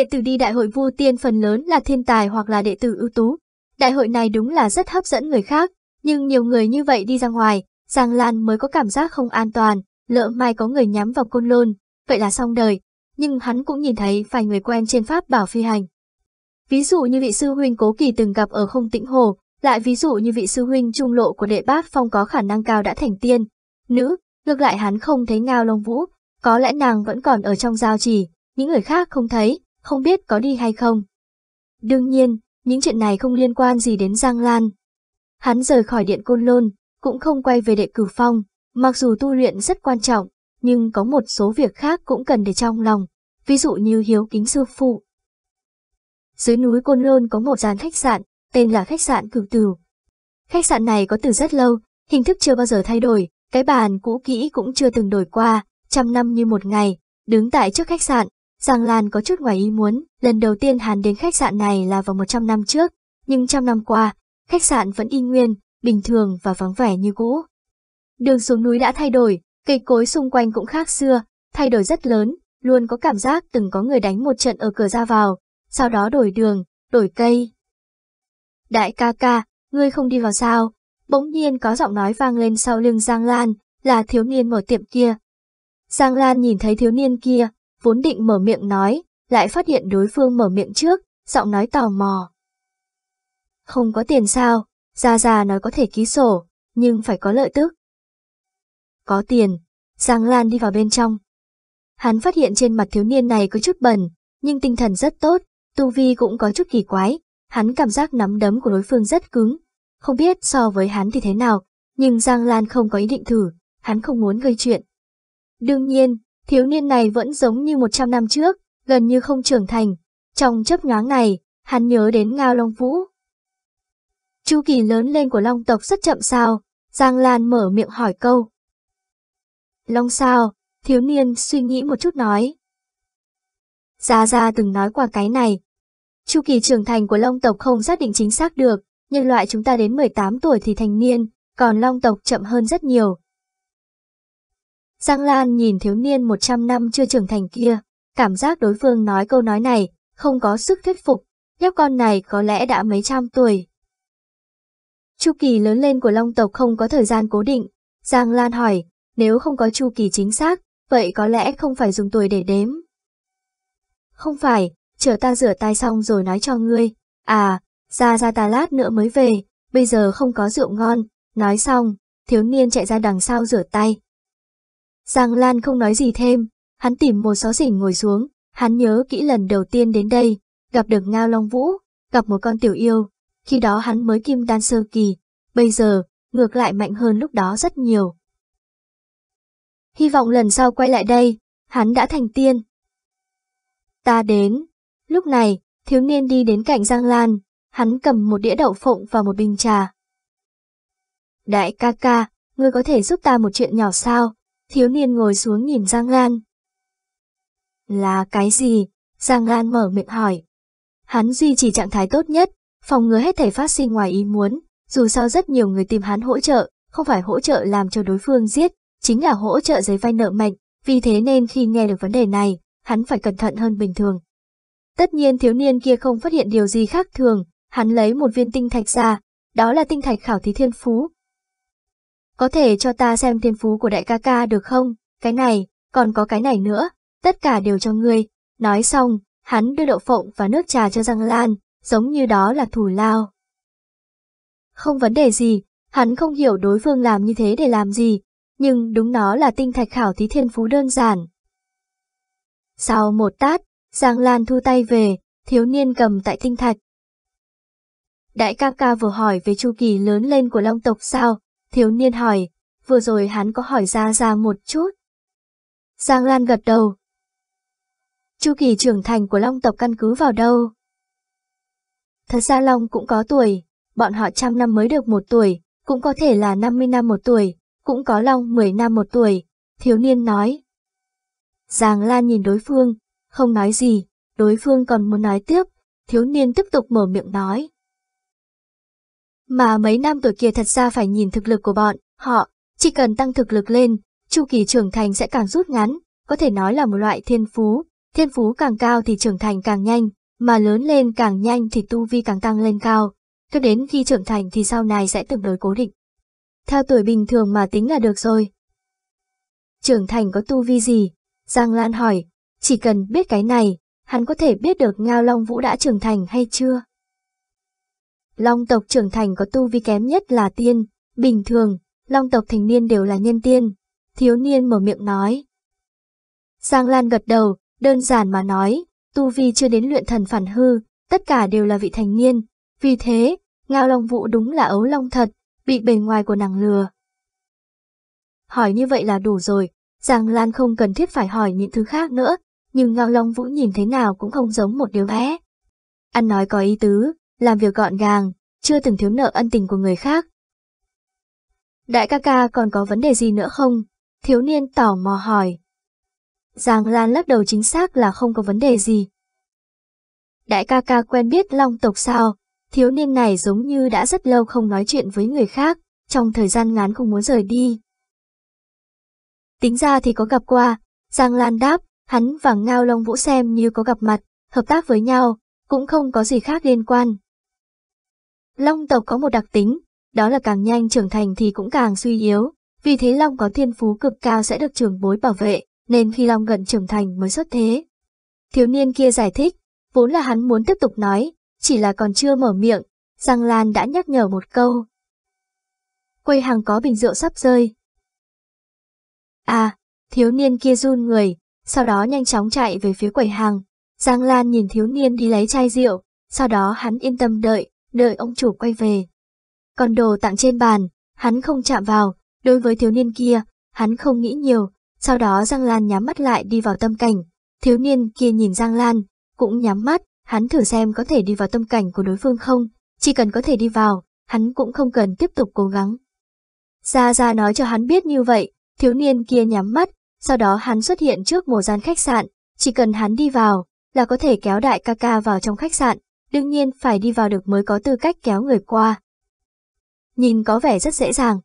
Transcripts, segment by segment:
Đệ tử đi đại hội vu tiên phần lớn là thiên tài hoặc là đệ tử ưu tú. Đại hội này đúng là rất hấp dẫn người khác, nhưng nhiều người như vậy đi ra ngoài, Giang Lan mới có cảm giác không an toàn, lỡ mai có người nhắm vào côn lôn, vậy là xong đời. Nhưng hắn cũng nhìn thấy vài người quen trên pháp bảo phi hành. Ví dụ như vị sư huynh cố kỳ từng gặp ở không tĩnh hồ, lại ví dụ như vị sư huynh trung lộ của đệ bát phong có khả năng cao đã thành tiên. Nữ, ngược lại hắn không thấy Ngao Long Vũ, có lẽ nàng vẫn còn ở trong giao trì, những người khác không thấy, không biết có đi hay không. Đương nhiên, những chuyện này không liên quan gì đến Giang Lan. Hắn rời khỏi điện Côn Lôn, cũng không quay về đệ cử phong, mặc dù tu luyện rất quan trọng, nhưng có một số việc khác cũng cần để trong lòng, ví dụ như hiếu kính sư phụ. Dưới núi Côn Lôn có một dàn khách sạn, tên là khách sạn cửu tử. Khách sạn này có từ rất lâu, hình thức chưa bao giờ thay đổi, cái bàn cũ kỹ cũng chưa từng đổi qua, trăm năm như một ngày, đứng tại trước khách sạn, Giang Lan có chút ngoài ý muốn, lần đầu tiên hắn đến khách sạn này là vào 100 năm trước, nhưng trăm năm qua, khách sạn vẫn y nguyên, bình thường và vắng vẻ như cũ. Đường xuống núi đã thay đổi, cây cối xung quanh cũng khác xưa, thay đổi rất lớn, luôn có cảm giác từng có người đánh một trận ở cửa ra vào, sau đó đổi đường, đổi cây. Đại ca ca, ngươi không đi vào sao? Bỗng nhiên có giọng nói vang lên sau lưng Giang Lan, là thiếu niên mở tiệm kia. Giang Lan nhìn thấy thiếu niên kia, vốn định mở miệng nói, lại phát hiện đối phương mở miệng trước, giọng nói tò mò. Không có tiền sao, Gia Gia nói có thể ký sổ, nhưng phải có lợi tức. Có tiền, Giang Lan đi vào bên trong. Hắn phát hiện trên mặt thiếu niên này có chút bẩn, nhưng tinh thần rất tốt, tu vi cũng có chút kỳ quái, hắn cảm giác nắm đấm của đối phương rất cứng. Không biết so với hắn thì thế nào, nhưng Giang Lan không có ý định thử, hắn không muốn gây chuyện. Đương nhiên, Thiếu niên này vẫn giống như 100 năm trước, gần như không trưởng thành. Trong chấp nhoáng này, hắn nhớ đến Ngao Long Vũ. Chu kỳ lớn lên của Long tộc rất chậm sao, Giang Lan mở miệng hỏi câu. Long sao, thiếu niên suy nghĩ một chút nói. Gia Gia từng nói qua cái này. Chu kỳ trưởng thành của Long tộc không xác định chính xác được, nhân loại chúng ta đến 18 tuổi thì thành niên, còn Long tộc chậm hơn rất nhiều, Giang Lan nhìn thiếu niên 100 năm chưa trưởng thành kia, cảm giác đối phương nói câu nói này, không có sức thuyết phục, nhóc con này có lẽ đã mấy trăm tuổi. Chu kỳ lớn lên của Long tộc không có thời gian cố định, Giang Lan hỏi, nếu không có chu kỳ chính xác, vậy có lẽ không phải dùng tuổi để đếm. Không phải, chờ ta rửa tay xong rồi nói cho ngươi, à, ra ra ta lát nữa mới về, bây giờ không có rượu ngon, nói xong, thiếu niên chạy ra đằng sau rửa tay. Giang Lan không nói gì thêm, hắn tìm một xó xỉnh ngồi xuống, hắn nhớ kỹ lần đầu tiên đến đây, gặp được Ngao Long Vũ, gặp một con tiểu yêu, khi đó hắn mới kim đan sơ kỳ, bây giờ, ngược lại mạnh hơn lúc đó rất nhiều. Hy vọng lần sau quay lại đây, hắn đã thành tiên. Ta đến. Lúc này, thiếu niên đi đến cạnh Giang Lan, hắn cầm một đĩa đậu phộng và một bình trà. Đại ca ca, ngươi có thể giúp ta một chuyện nhỏ sao? Thiếu niên ngồi xuống nhìn Giang Lan. Là cái gì? Giang Lan mở miệng hỏi. Hắn duy trì trạng thái tốt nhất, phòng ngừa hết thể phát sinh ngoài ý muốn, dù sao rất nhiều người tìm hắn hỗ trợ, không phải hỗ trợ làm cho đối phương giết, chính là hỗ trợ giấy vay nợ mạnh, vì thế nên khi nghe được vấn đề này, hắn phải cẩn thận hơn bình thường. Tất nhiên thiếu niên kia không phát hiện điều gì khác thường, hắn lấy một viên tinh thạch ra, đó là tinh thạch khảo thí thiên phú, có thể cho ta xem thiên phú của đại ca ca được không? Cái này, còn có cái này nữa, tất cả đều cho ngươi. Nói xong, hắn đưa đậu phộng và nước trà cho Giang Lan, giống như đó là thủ lao. Không vấn đề gì, hắn không hiểu đối phương làm như thế để làm gì, nhưng đúng nó là tinh thạch khảo thí thiên phú đơn giản. Sau một tát, Giang Lan thu tay về, thiếu niên cầm tại tinh thạch. Đại ca ca vừa hỏi về chu kỳ lớn lên của long tộc sao, Thiếu niên hỏi, vừa rồi hắn có hỏi ra Gia một chút. Giang Lan gật đầu. Chu kỳ trưởng thành của Long tộc căn cứ vào đâu? Thật ra Long cũng có tuổi, bọn họ trăm năm mới được một tuổi, cũng có thể là 50 năm một tuổi, cũng có Long 10 năm một tuổi, thiếu niên nói. Giang Lan nhìn đối phương, không nói gì, đối phương còn muốn nói tiếp, thiếu niên tiếp tục mở miệng nói. Mà mấy nam tuổi kia thật ra phải nhìn thực lực của bọn, họ, chỉ cần tăng thực lực lên, chu kỳ trưởng thành sẽ càng rút ngắn, có thể nói là một loại thiên phú, thiên phú càng cao thì trưởng thành càng nhanh, mà lớn lên càng nhanh thì tu vi càng tăng lên cao, cho đến khi trưởng thành thì sau này sẽ tương đối cố định. Theo tuổi bình thường mà tính là được rồi. Trưởng thành có tu vi gì? Giang Lan hỏi, chỉ cần biết cái này, hắn có thể biết được Ngao Long Vũ đã trưởng thành hay chưa? Long tộc trưởng thành có tu vi kém nhất là tiên, bình thường, long tộc thành niên đều là nhân tiên. Thiếu niên mở miệng nói. Giang Lan gật đầu, đơn giản mà nói, tu vi chưa đến luyện thần phản hư, tất cả đều là vị thành niên. Vì thế, Ngao Long Vũ đúng là ấu long thật, bị bề ngoài của nàng lừa. Hỏi như vậy là đủ rồi, Giang Lan không cần thiết phải hỏi những thứ khác nữa, nhưng Ngao Long Vũ nhìn thế nào cũng không giống một đứa bé. Ăn nói có ý tứ, làm việc gọn gàng, chưa từng thiếu nợ ân tình của người khác. Đại ca ca còn có vấn đề gì nữa không? Thiếu niên tỏ mò hỏi. Giang Lan lắc đầu chính xác là không có vấn đề gì. Đại ca ca quen biết long tộc sao, thiếu niên này giống như đã rất lâu không nói chuyện với người khác, trong thời gian ngắn không muốn rời đi. Tính ra thì có gặp qua, Giang Lan đáp, hắn và Ngao Long Vũ xem như có gặp mặt, hợp tác với nhau, cũng không có gì khác liên quan, Long tộc có một đặc tính, đó là càng nhanh trưởng thành thì cũng càng suy yếu, vì thế Long có thiên phú cực cao sẽ được trường bối bảo vệ, nên khi Long gần trưởng thành mới xuất thế. Thiếu niên kia giải thích, vốn là hắn muốn tiếp tục nói, chỉ là còn chưa mở miệng, Giang Lan đã nhắc nhở một câu. Quầy hàng có bình rượu sắp rơi. À, thiếu niên kia run người, sau đó nhanh chóng chạy về phía quầy hàng. Giang Lan nhìn thiếu niên đi lấy chai rượu, sau đó hắn yên tâm đợi, đợi ông chủ quay về. Còn đồ tặng trên bàn, hắn không chạm vào, đối với thiếu niên kia, hắn không nghĩ nhiều, sau đó Giang Lan nhắm mắt lại đi vào tâm cảnh, thiếu niên kia nhìn Giang Lan, cũng nhắm mắt, hắn thử xem có thể đi vào tâm cảnh của đối phương không, chỉ cần có thể đi vào, hắn cũng không cần tiếp tục cố gắng. Gia Gia nói cho hắn biết như vậy, thiếu niên kia nhắm mắt, sau đó hắn xuất hiện trước một gian khách sạn, chỉ cần hắn đi vào, là có thể kéo đại ca ca vào trong khách sạn, đương nhiên phải đi vào được mới có tư cách kéo người qua. Nhìn có vẻ rất dễ dàng.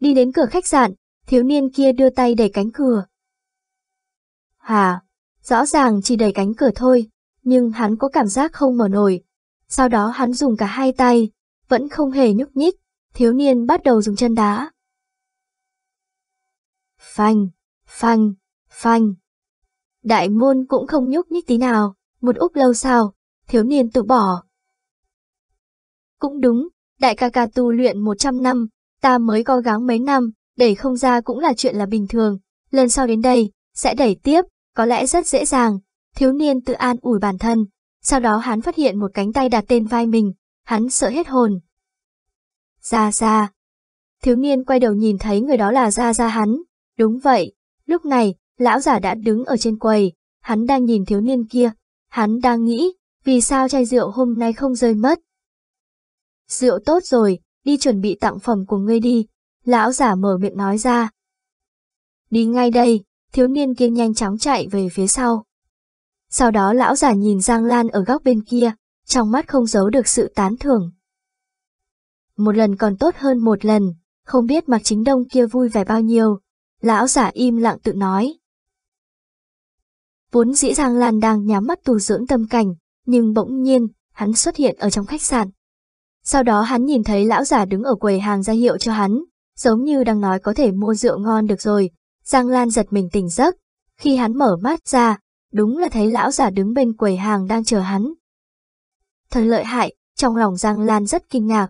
Đi đến cửa khách sạn, thiếu niên kia đưa tay đẩy cánh cửa. Hà, rõ ràng chỉ đẩy cánh cửa thôi, nhưng hắn có cảm giác không mở nổi. Sau đó hắn dùng cả hai tay, vẫn không hề nhúc nhích, thiếu niên bắt đầu dùng chân đá. Phanh, phanh, phanh. Đại môn cũng không nhúc nhích tí nào, một úp lâu sau, thiếu niên tự bỏ. Cũng đúng, đại ca ca tu luyện 100 năm, ta mới co gắng mấy năm, đẩy không ra cũng là chuyện là bình thường, lần sau đến đây, sẽ đẩy tiếp, có lẽ rất dễ dàng, thiếu niên tự an ủi bản thân, sau đó hắn phát hiện một cánh tay đặt tên vai mình, hắn sợ hết hồn. gia gia Thiếu niên quay đầu nhìn thấy người đó là gia gia hắn, đúng vậy, lúc này, lão giả đã đứng ở trên quầy, hắn đang nhìn thiếu niên kia, hắn đang nghĩ, vì sao chai rượu hôm nay không rơi mất? Rượu tốt rồi, đi chuẩn bị tặng phẩm của ngươi đi, lão giả mở miệng nói ra. Đi ngay đây, thiếu niên kia nhanh chóng chạy về phía sau. Sau đó lão giả nhìn Giang Lan ở góc bên kia, trong mắt không giấu được sự tán thưởng. Một lần còn tốt hơn một lần, không biết mặc chính đông kia vui vẻ bao nhiêu, lão giả im lặng tự nói. Vốn dĩ Giang Lan đang nhắm mắt tù dưỡng tâm cảnh, nhưng bỗng nhiên, hắn xuất hiện ở trong khách sạn. Sau đó hắn nhìn thấy lão giả đứng ở quầy hàng ra hiệu cho hắn, giống như đang nói có thể mua rượu ngon được rồi. Giang Lan giật mình tỉnh giấc, khi hắn mở mắt ra, đúng là thấy lão giả đứng bên quầy hàng đang chờ hắn. Thật lợi hại, trong lòng Giang Lan rất kinh ngạc.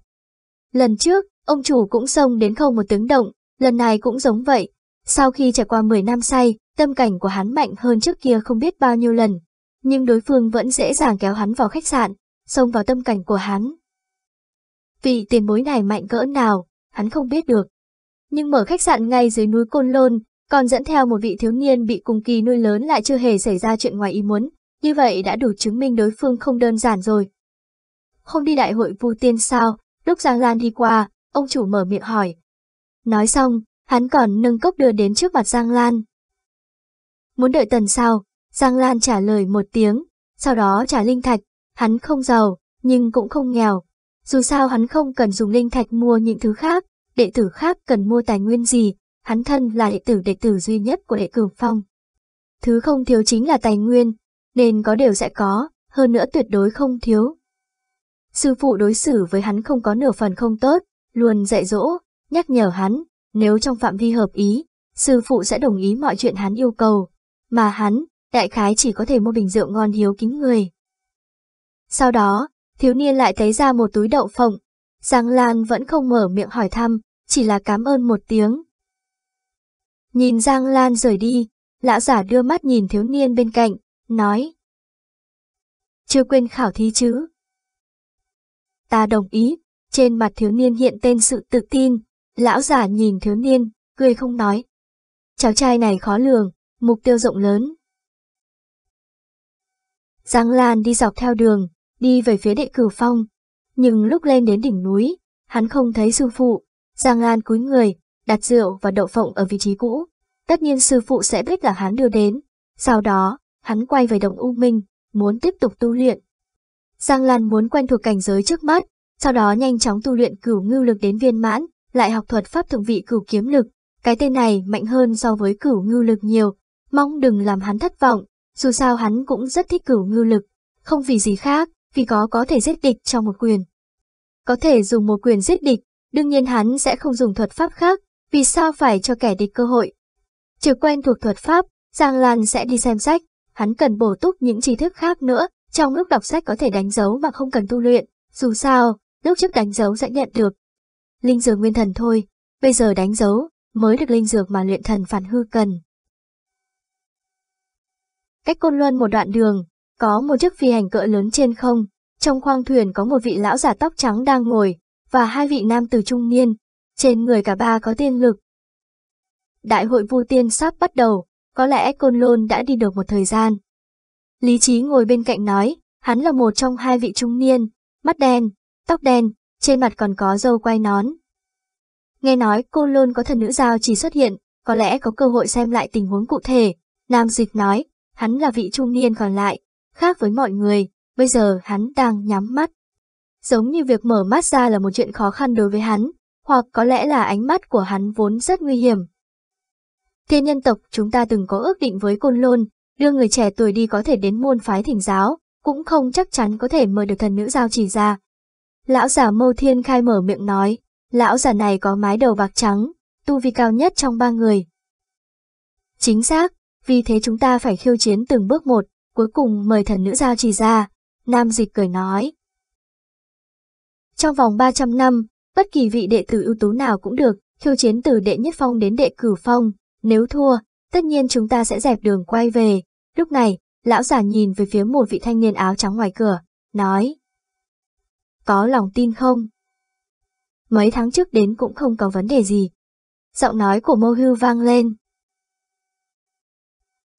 Lần trước, ông chủ cũng xông đến không một tiếng động, lần này cũng giống vậy. Sau khi trải qua 10 năm say, tâm cảnh của hắn mạnh hơn trước kia không biết bao nhiêu lần, nhưng đối phương vẫn dễ dàng kéo hắn vào khách sạn, xông vào tâm cảnh của hắn. Vị tiền bối này mạnh cỡ nào, hắn không biết được. Nhưng mở khách sạn ngay dưới núi Côn Lôn, còn dẫn theo một vị thiếu niên bị cùng kỳ nuôi lớn lại chưa hề xảy ra chuyện ngoài ý muốn, như vậy đã đủ chứng minh đối phương không đơn giản rồi. Không đi đại hội vu tiên sao, lúc Giang Lan đi qua, ông chủ mở miệng hỏi. Nói xong, hắn còn nâng cốc đưa đến trước mặt Giang Lan. Muốn đợi tần sau. Giang Lan trả lời một tiếng, sau đó trả linh thạch, hắn không giàu, nhưng cũng không nghèo. Dù sao hắn không cần dùng linh thạch mua những thứ khác, đệ tử khác cần mua tài nguyên gì, hắn thân là đệ tử đệ tử duy nhất của đệ cường phong. Thứ không thiếu chính là tài nguyên, nên có đều sẽ có, hơn nữa tuyệt đối không thiếu. Sư phụ đối xử với hắn không có nửa phần không tốt, luôn dạy dỗ, nhắc nhở hắn, nếu trong phạm vi hợp ý, sư phụ sẽ đồng ý mọi chuyện hắn yêu cầu, mà hắn đại khái chỉ có thể mua bình rượu ngon hiếu kính người. Sau đó, thiếu niên lại thấy ra một túi đậu phộng, Giang Lan vẫn không mở miệng hỏi thăm, chỉ là cảm ơn một tiếng. Nhìn Giang Lan rời đi, lão giả đưa mắt nhìn thiếu niên bên cạnh, nói. Chưa quên khảo thí chứ. Ta đồng ý, trên mặt thiếu niên hiện tên sự tự tin, lão giả nhìn thiếu niên, cười không nói. Cháu trai này khó lường, mục tiêu rộng lớn, Giang Lan đi dọc theo đường, đi về phía đệ cửu phong. Nhưng lúc lên đến đỉnh núi, hắn không thấy sư phụ. Giang Lan cúi người, đặt rượu và đậu phộng ở vị trí cũ. Tất nhiên sư phụ sẽ biết là hắn đưa đến. Sau đó, hắn quay về đồng U Minh, muốn tiếp tục tu luyện. Giang Lan muốn quen thuộc cảnh giới trước mắt, sau đó nhanh chóng tu luyện cửu ngưu lực đến viên mãn, lại học thuật pháp thượng vị cửu kiếm lực. Cái tên này mạnh hơn so với cửu ngưu lực nhiều, mong đừng làm hắn thất vọng dù sao hắn cũng rất thích cửu ngưu lực, không vì gì khác, vì có có thể giết địch trong một quyền. Có thể dùng một quyền giết địch, đương nhiên hắn sẽ không dùng thuật pháp khác, vì sao phải cho kẻ địch cơ hội. Trừ quen thuộc thuật pháp, Giang Lan sẽ đi xem sách, hắn cần bổ túc những trí thức khác nữa, trong lúc đọc sách có thể đánh dấu mà không cần tu luyện, dù sao, lúc trước đánh dấu sẽ nhận được. Linh dược nguyên thần thôi, bây giờ đánh dấu, mới được linh dược mà luyện thần phản hư cần. Cách Côn Luân một đoạn đường, có một chiếc phi hành cỡ lớn trên không, trong khoang thuyền có một vị lão giả tóc trắng đang ngồi, và hai vị nam từ trung niên, trên người cả ba có tiên lực. Đại hội vu tiên sắp bắt đầu, có lẽ Côn Lôn đã đi được một thời gian. Lý Trí ngồi bên cạnh nói, hắn là một trong hai vị trung niên, mắt đen, tóc đen, trên mặt còn có râu quay nón. Nghe nói Côn Lôn có thần nữ giao chỉ xuất hiện, có lẽ có cơ hội xem lại tình huống cụ thể, Nam Dịch nói, hắn là vị trung niên còn lại, khác với mọi người, bây giờ hắn đang nhắm mắt. Giống như việc mở mắt ra là một chuyện khó khăn đối với hắn, hoặc có lẽ là ánh mắt của hắn vốn rất nguy hiểm. Thiên nhân tộc chúng ta từng có ước định với côn lôn, đưa người trẻ tuổi đi có thể đến môn phái thỉnh giáo, cũng không chắc chắn có thể mời được thần nữ giao chỉ ra. Lão giả mâu thiên khai mở miệng nói, lão giả này có mái đầu bạc trắng, tu vi cao nhất trong ba người. Chính xác, vì thế chúng ta phải khiêu chiến từng bước một, cuối cùng mời thần nữ giao trì ra, Nam Dịch cười nói. Trong vòng 300 năm, bất kỳ vị đệ tử ưu tú nào cũng được, khiêu chiến từ đệ nhất phong đến đệ cửu phong, nếu thua, tất nhiên chúng ta sẽ dẹp đường quay về. Lúc này, lão giả nhìn về phía một vị thanh niên áo trắng ngoài cửa, nói. Có lòng tin không? Mấy tháng trước đến cũng không có vấn đề gì. Giọng nói của mô hưu vang lên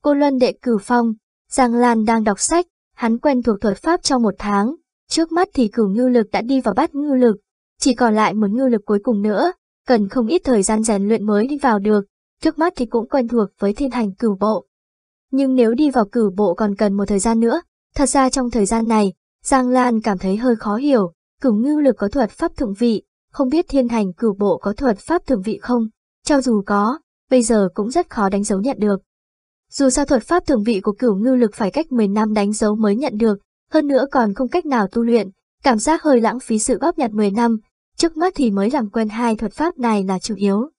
cô Luân đệ cử phong, Giang Lan đang đọc sách, hắn quen thuộc thuật pháp trong một tháng, trước mắt thì cửu ngư lực đã đi vào bắt ngư lực, chỉ còn lại một ngư lực cuối cùng nữa, cần không ít thời gian rèn luyện mới đi vào được, trước mắt thì cũng quen thuộc với thiên hành cửu bộ. Nhưng nếu đi vào cửu bộ còn cần một thời gian nữa, thật ra trong thời gian này, Giang Lan cảm thấy hơi khó hiểu, cửu ngư lực có thuật pháp thượng vị, không biết thiên hành cửu bộ có thuật pháp thượng vị không, cho dù có, bây giờ cũng rất khó đánh dấu nhận được. Dù sao thuật pháp thường vị của cửu ngư lực phải cách 10 năm đánh dấu mới nhận được, hơn nữa còn không cách nào tu luyện, cảm giác hơi lãng phí sự góp nhặt 10 năm, trước mắt thì mới làm quen hai thuật pháp này là chủ yếu.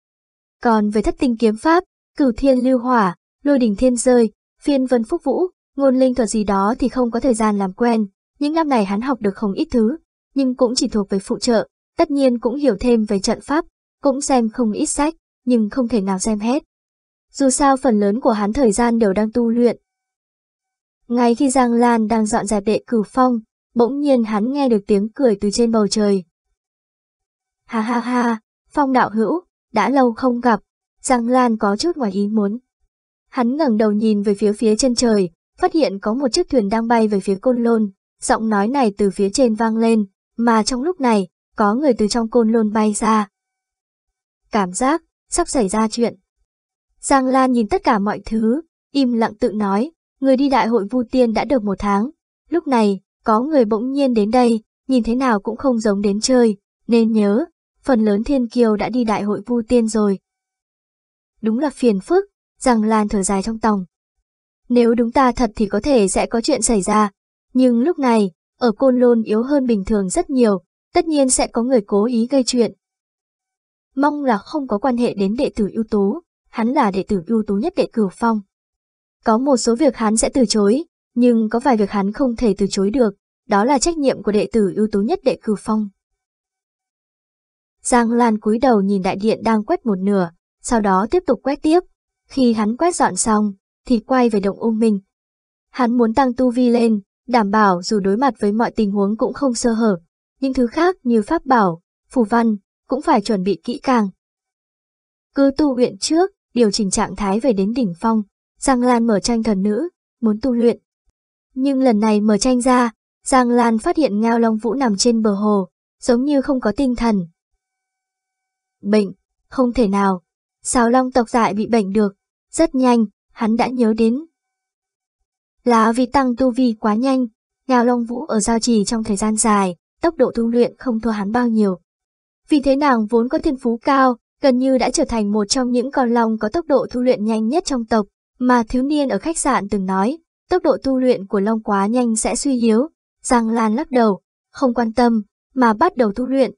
Còn về thất tinh kiếm pháp, cửu thiên lưu hỏa, lôi đình thiên rơi, phiên vân phúc vũ, ngôn linh thuật gì đó thì không có thời gian làm quen, những năm này hắn học được không ít thứ, nhưng cũng chỉ thuộc về phụ trợ, tất nhiên cũng hiểu thêm về trận pháp, cũng xem không ít sách, nhưng không thể nào xem hết dù sao phần lớn của hắn thời gian đều đang tu luyện. Ngay khi Giang Lan đang dọn dẹp đệ cửu phong, bỗng nhiên hắn nghe được tiếng cười từ trên bầu trời. Ha ha ha, phong đạo hữu, đã lâu không gặp, Giang Lan có chút ngoài ý muốn. Hắn ngẩng đầu nhìn về phía phía chân trời, phát hiện có một chiếc thuyền đang bay về phía côn lôn, giọng nói này từ phía trên vang lên, mà trong lúc này, có người từ trong côn lôn bay ra. Cảm giác, sắp xảy ra chuyện. Giang Lan nhìn tất cả mọi thứ, im lặng tự nói, người đi đại hội Vu Tiên đã được một tháng. Lúc này, có người bỗng nhiên đến đây, nhìn thế nào cũng không giống đến chơi, nên nhớ, phần lớn thiên kiều đã đi đại hội Vu Tiên rồi. Đúng là phiền phức, Giang Lan thở dài trong tòng. Nếu đúng ta thật thì có thể sẽ có chuyện xảy ra, nhưng lúc này, ở côn lôn yếu hơn bình thường rất nhiều, tất nhiên sẽ có người cố ý gây chuyện. Mong là không có quan hệ đến đệ tử ưu tú hắn là đệ tử ưu tú nhất đệ cửu phong. Có một số việc hắn sẽ từ chối, nhưng có vài việc hắn không thể từ chối được, đó là trách nhiệm của đệ tử ưu tú nhất đệ cửu phong. Giang Lan cúi đầu nhìn đại điện đang quét một nửa, sau đó tiếp tục quét tiếp. Khi hắn quét dọn xong, thì quay về động ung minh. Hắn muốn tăng tu vi lên, đảm bảo dù đối mặt với mọi tình huống cũng không sơ hở. nhưng thứ khác như pháp bảo, phù văn, cũng phải chuẩn bị kỹ càng. Cứ tu luyện trước, điều chỉnh trạng thái về đến đỉnh phong, Giang Lan mở tranh thần nữ, muốn tu luyện. Nhưng lần này mở tranh ra, Giang Lan phát hiện Ngao Long Vũ nằm trên bờ hồ, giống như không có tinh thần. Bệnh, không thể nào, sao Long tộc dại bị bệnh được, rất nhanh, hắn đã nhớ đến. Là vì tăng tu vi quá nhanh, Ngao Long Vũ ở giao trì trong thời gian dài, tốc độ tu luyện không thua hắn bao nhiêu. Vì thế nàng vốn có thiên phú cao, gần như đã trở thành một trong những con long có tốc độ tu luyện nhanh nhất trong tộc, mà thiếu niên ở khách sạn từng nói, tốc độ tu luyện của long quá nhanh sẽ suy yếu, Giang Lan lắc đầu, không quan tâm, mà bắt đầu tu luyện.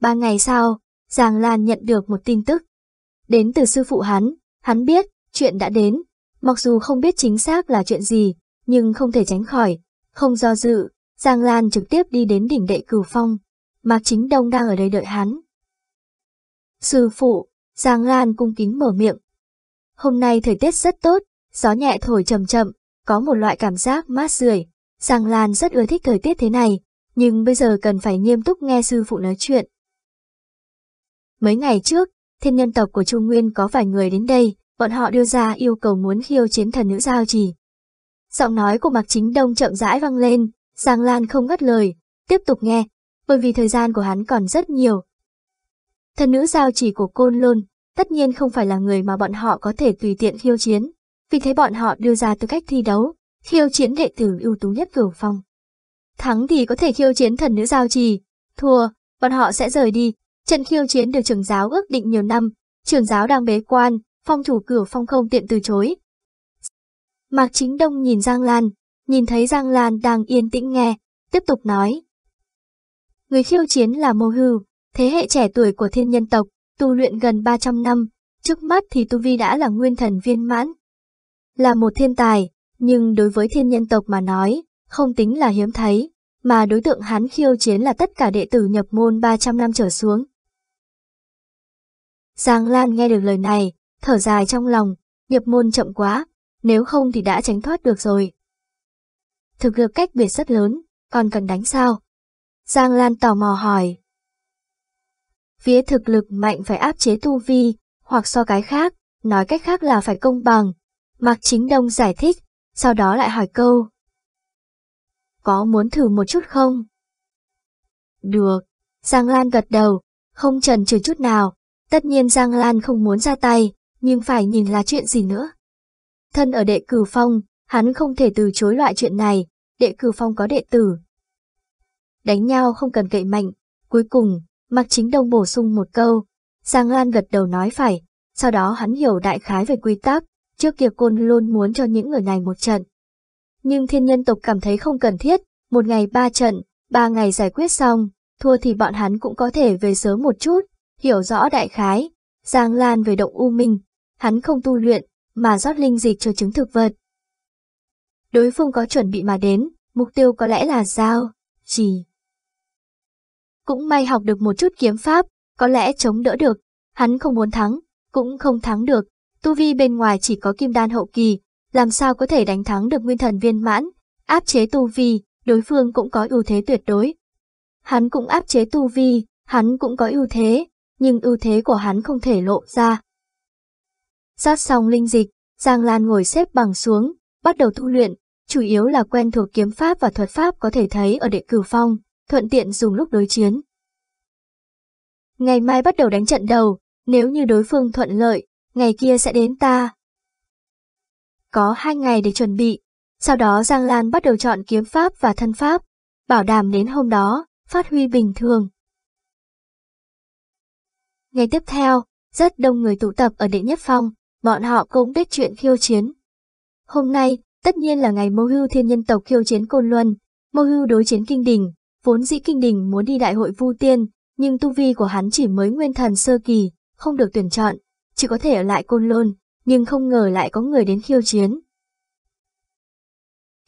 Ba ngày sau, Giang Lan nhận được một tin tức. Đến từ sư phụ hắn, hắn biết, chuyện đã đến, mặc dù không biết chính xác là chuyện gì, nhưng không thể tránh khỏi, không do dự, Giang Lan trực tiếp đi đến đỉnh đệ cửu phong, Mạc Chính Đông đang ở đây đợi hắn. Sư phụ, Giang Lan cung kính mở miệng. Hôm nay thời tiết rất tốt, gió nhẹ thổi chậm chậm, có một loại cảm giác mát rượi. Giang Lan rất ưa thích thời tiết thế này, nhưng bây giờ cần phải nghiêm túc nghe sư phụ nói chuyện. Mấy ngày trước, thiên nhân tộc của Trung Nguyên có vài người đến đây, bọn họ đưa ra yêu cầu muốn khiêu chiến thần nữ giao trì. Giọng nói của Mạc Chính Đông chậm rãi vang lên, Giang Lan không ngắt lời, tiếp tục nghe, bởi vì thời gian của hắn còn rất nhiều, Thần nữ giao chỉ của Côn Lôn, tất nhiên không phải là người mà bọn họ có thể tùy tiện khiêu chiến, vì thế bọn họ đưa ra tư cách thi đấu, khiêu chiến đệ tử ưu tú nhất cửu phong. Thắng thì có thể khiêu chiến thần nữ giao trì, thua, bọn họ sẽ rời đi. Trận khiêu chiến được trưởng giáo ước định nhiều năm, trưởng giáo đang bế quan, phong thủ cửu phong không tiện từ chối. Mạc Chính Đông nhìn Giang Lan, nhìn thấy Giang Lan đang yên tĩnh nghe, tiếp tục nói. Người khiêu chiến là Mô Hưu, Thế hệ trẻ tuổi của thiên nhân tộc, tu luyện gần 300 năm, trước mắt thì Tu Vi đã là nguyên thần viên mãn. Là một thiên tài, nhưng đối với thiên nhân tộc mà nói, không tính là hiếm thấy, mà đối tượng hắn khiêu chiến là tất cả đệ tử nhập môn 300 năm trở xuống. Giang Lan nghe được lời này, thở dài trong lòng, nhập môn chậm quá, nếu không thì đã tránh thoát được rồi. Thực lực cách biệt rất lớn, còn cần đánh sao? Giang Lan tò mò hỏi phía thực lực mạnh phải áp chế tu vi, hoặc so cái khác, nói cách khác là phải công bằng. Mạc Chính Đông giải thích, sau đó lại hỏi câu. Có muốn thử một chút không? Được, Giang Lan gật đầu, không trần trừ chút nào. Tất nhiên Giang Lan không muốn ra tay, nhưng phải nhìn là chuyện gì nữa. Thân ở đệ cử phong, hắn không thể từ chối loại chuyện này, đệ cử phong có đệ tử. Đánh nhau không cần cậy mạnh, cuối cùng Mạc Chính Đông bổ sung một câu. Giang An gật đầu nói phải, sau đó hắn hiểu đại khái về quy tắc, trước kia côn luôn muốn cho những người này một trận. Nhưng thiên nhân tộc cảm thấy không cần thiết, một ngày ba trận, ba ngày giải quyết xong, thua thì bọn hắn cũng có thể về sớm một chút, hiểu rõ đại khái. Giang Lan về động U Minh, hắn không tu luyện, mà rót linh dịch cho trứng thực vật. Đối phương có chuẩn bị mà đến, mục tiêu có lẽ là dao, chỉ cũng may học được một chút kiếm pháp, có lẽ chống đỡ được, hắn không muốn thắng, cũng không thắng được, tu vi bên ngoài chỉ có kim đan hậu kỳ, làm sao có thể đánh thắng được nguyên thần viên mãn, áp chế tu vi, đối phương cũng có ưu thế tuyệt đối. Hắn cũng áp chế tu vi, hắn cũng có ưu thế, nhưng ưu thế của hắn không thể lộ ra. Sát xong linh dịch, Giang Lan ngồi xếp bằng xuống, bắt đầu tu luyện, chủ yếu là quen thuộc kiếm pháp và thuật pháp có thể thấy ở đệ cửu phong thuận tiện dùng lúc đối chiến. Ngày mai bắt đầu đánh trận đầu, nếu như đối phương thuận lợi, ngày kia sẽ đến ta. Có hai ngày để chuẩn bị, sau đó Giang Lan bắt đầu chọn kiếm pháp và thân pháp, bảo đảm đến hôm đó, phát huy bình thường. Ngày tiếp theo, rất đông người tụ tập ở đệ nhất phong, bọn họ cũng biết chuyện khiêu chiến. Hôm nay, tất nhiên là ngày mô hưu thiên nhân tộc khiêu chiến Côn Luân, mô hưu đối chiến Kinh Đình, Vốn dĩ kinh đình muốn đi đại hội vu tiên, nhưng tu vi của hắn chỉ mới nguyên thần sơ kỳ, không được tuyển chọn, chỉ có thể ở lại côn lôn, nhưng không ngờ lại có người đến khiêu chiến.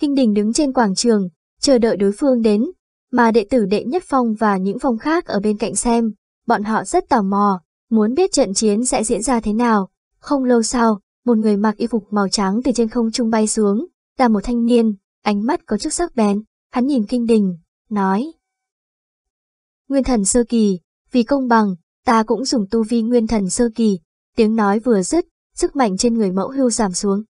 Kinh đình đứng trên quảng trường, chờ đợi đối phương đến, mà đệ tử đệ nhất phong và những phong khác ở bên cạnh xem, bọn họ rất tò mò, muốn biết trận chiến sẽ diễn ra thế nào. Không lâu sau, một người mặc y phục màu trắng từ trên không trung bay xuống, là một thanh niên, ánh mắt có chút sắc bén, hắn nhìn kinh đình, nói. Nguyên thần sơ kỳ, vì công bằng, ta cũng dùng tu vi nguyên thần sơ kỳ, tiếng nói vừa dứt, sức mạnh trên người mẫu hưu giảm xuống.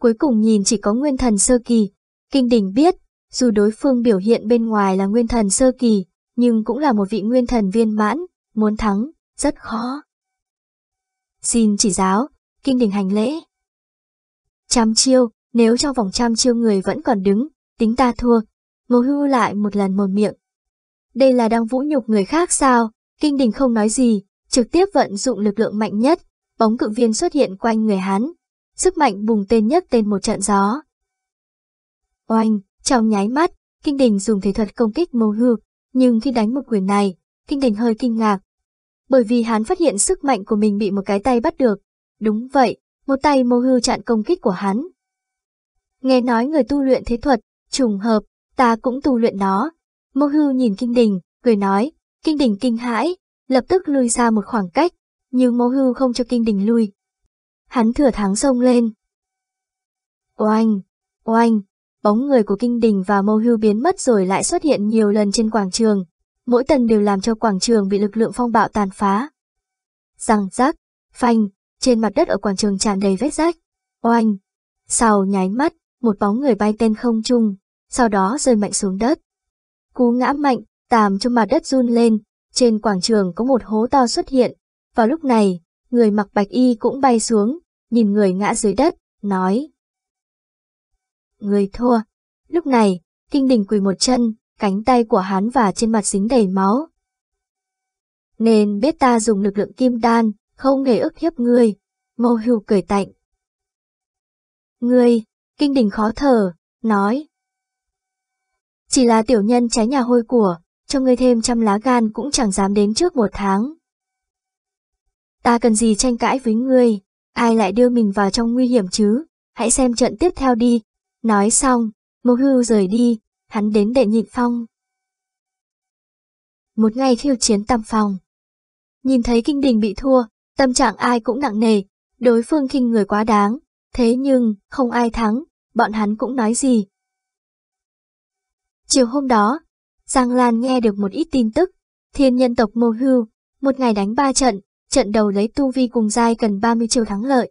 Cuối cùng nhìn chỉ có nguyên thần sơ kỳ, kinh đình biết, dù đối phương biểu hiện bên ngoài là nguyên thần sơ kỳ, nhưng cũng là một vị nguyên thần viên mãn, muốn thắng, rất khó. Xin chỉ giáo, kinh đình hành lễ. Trăm chiêu, nếu trong vòng trăm chiêu người vẫn còn đứng, tính ta thua, Ngô Hưu lại một lần mồm miệng. Đây là đang vũ nhục người khác sao? Kinh đình không nói gì, trực tiếp vận dụng lực lượng mạnh nhất, bóng cự viên xuất hiện quanh người hắn. Sức mạnh bùng tên nhất tên một trận gió. Oanh, trong nháy mắt, kinh đình dùng thể thuật công kích Mô Hưu, nhưng khi đánh một quyền này, kinh đình hơi kinh ngạc. Bởi vì hắn phát hiện sức mạnh của mình bị một cái tay bắt được. Đúng vậy, một tay Mô Hưu chặn công kích của hắn. Nghe nói người tu luyện thế thuật, trùng hợp, ta cũng tu luyện nó. Mô hưu nhìn kinh đình, cười nói, kinh đình kinh hãi, lập tức lui ra một khoảng cách, nhưng mô hưu không cho kinh đình lui. Hắn thừa thắng sông lên. Oanh, oanh, bóng người của kinh đình và mô hưu biến mất rồi lại xuất hiện nhiều lần trên quảng trường. Mỗi tần đều làm cho quảng trường bị lực lượng phong bạo tàn phá. Răng rác, phanh, trên mặt đất ở quảng trường tràn đầy vết rách. Oanh, sau nháy mắt, một bóng người bay tên không trung, sau đó rơi mạnh xuống đất. Cú ngã mạnh, tàm trong mặt đất run lên, trên quảng trường có một hố to xuất hiện. Vào lúc này, người mặc bạch y cũng bay xuống, nhìn người ngã dưới đất, nói. Người thua. Lúc này, kinh đình quỳ một chân, cánh tay của hắn và trên mặt dính đầy máu. Nên biết ta dùng lực lượng kim đan, không hề ức hiếp ngươi, mâu hưu cười tạnh. Ngươi, kinh đình khó thở, nói. Chỉ là tiểu nhân trái nhà hôi của, cho ngươi thêm trăm lá gan cũng chẳng dám đến trước một tháng. Ta cần gì tranh cãi với ngươi, ai lại đưa mình vào trong nguy hiểm chứ, hãy xem trận tiếp theo đi. Nói xong, Mộc Hưu rời đi, hắn đến đệ nhịn phong. Một ngày khiêu chiến tam phòng. Nhìn thấy kinh đình bị thua, tâm trạng ai cũng nặng nề, đối phương khinh người quá đáng, thế nhưng không ai thắng, bọn hắn cũng nói gì, Chiều hôm đó, Giang Lan nghe được một ít tin tức, thiên nhân tộc Mô Hưu, một ngày đánh ba trận, trận đầu lấy tu vi cùng giai cần 30 triệu thắng lợi.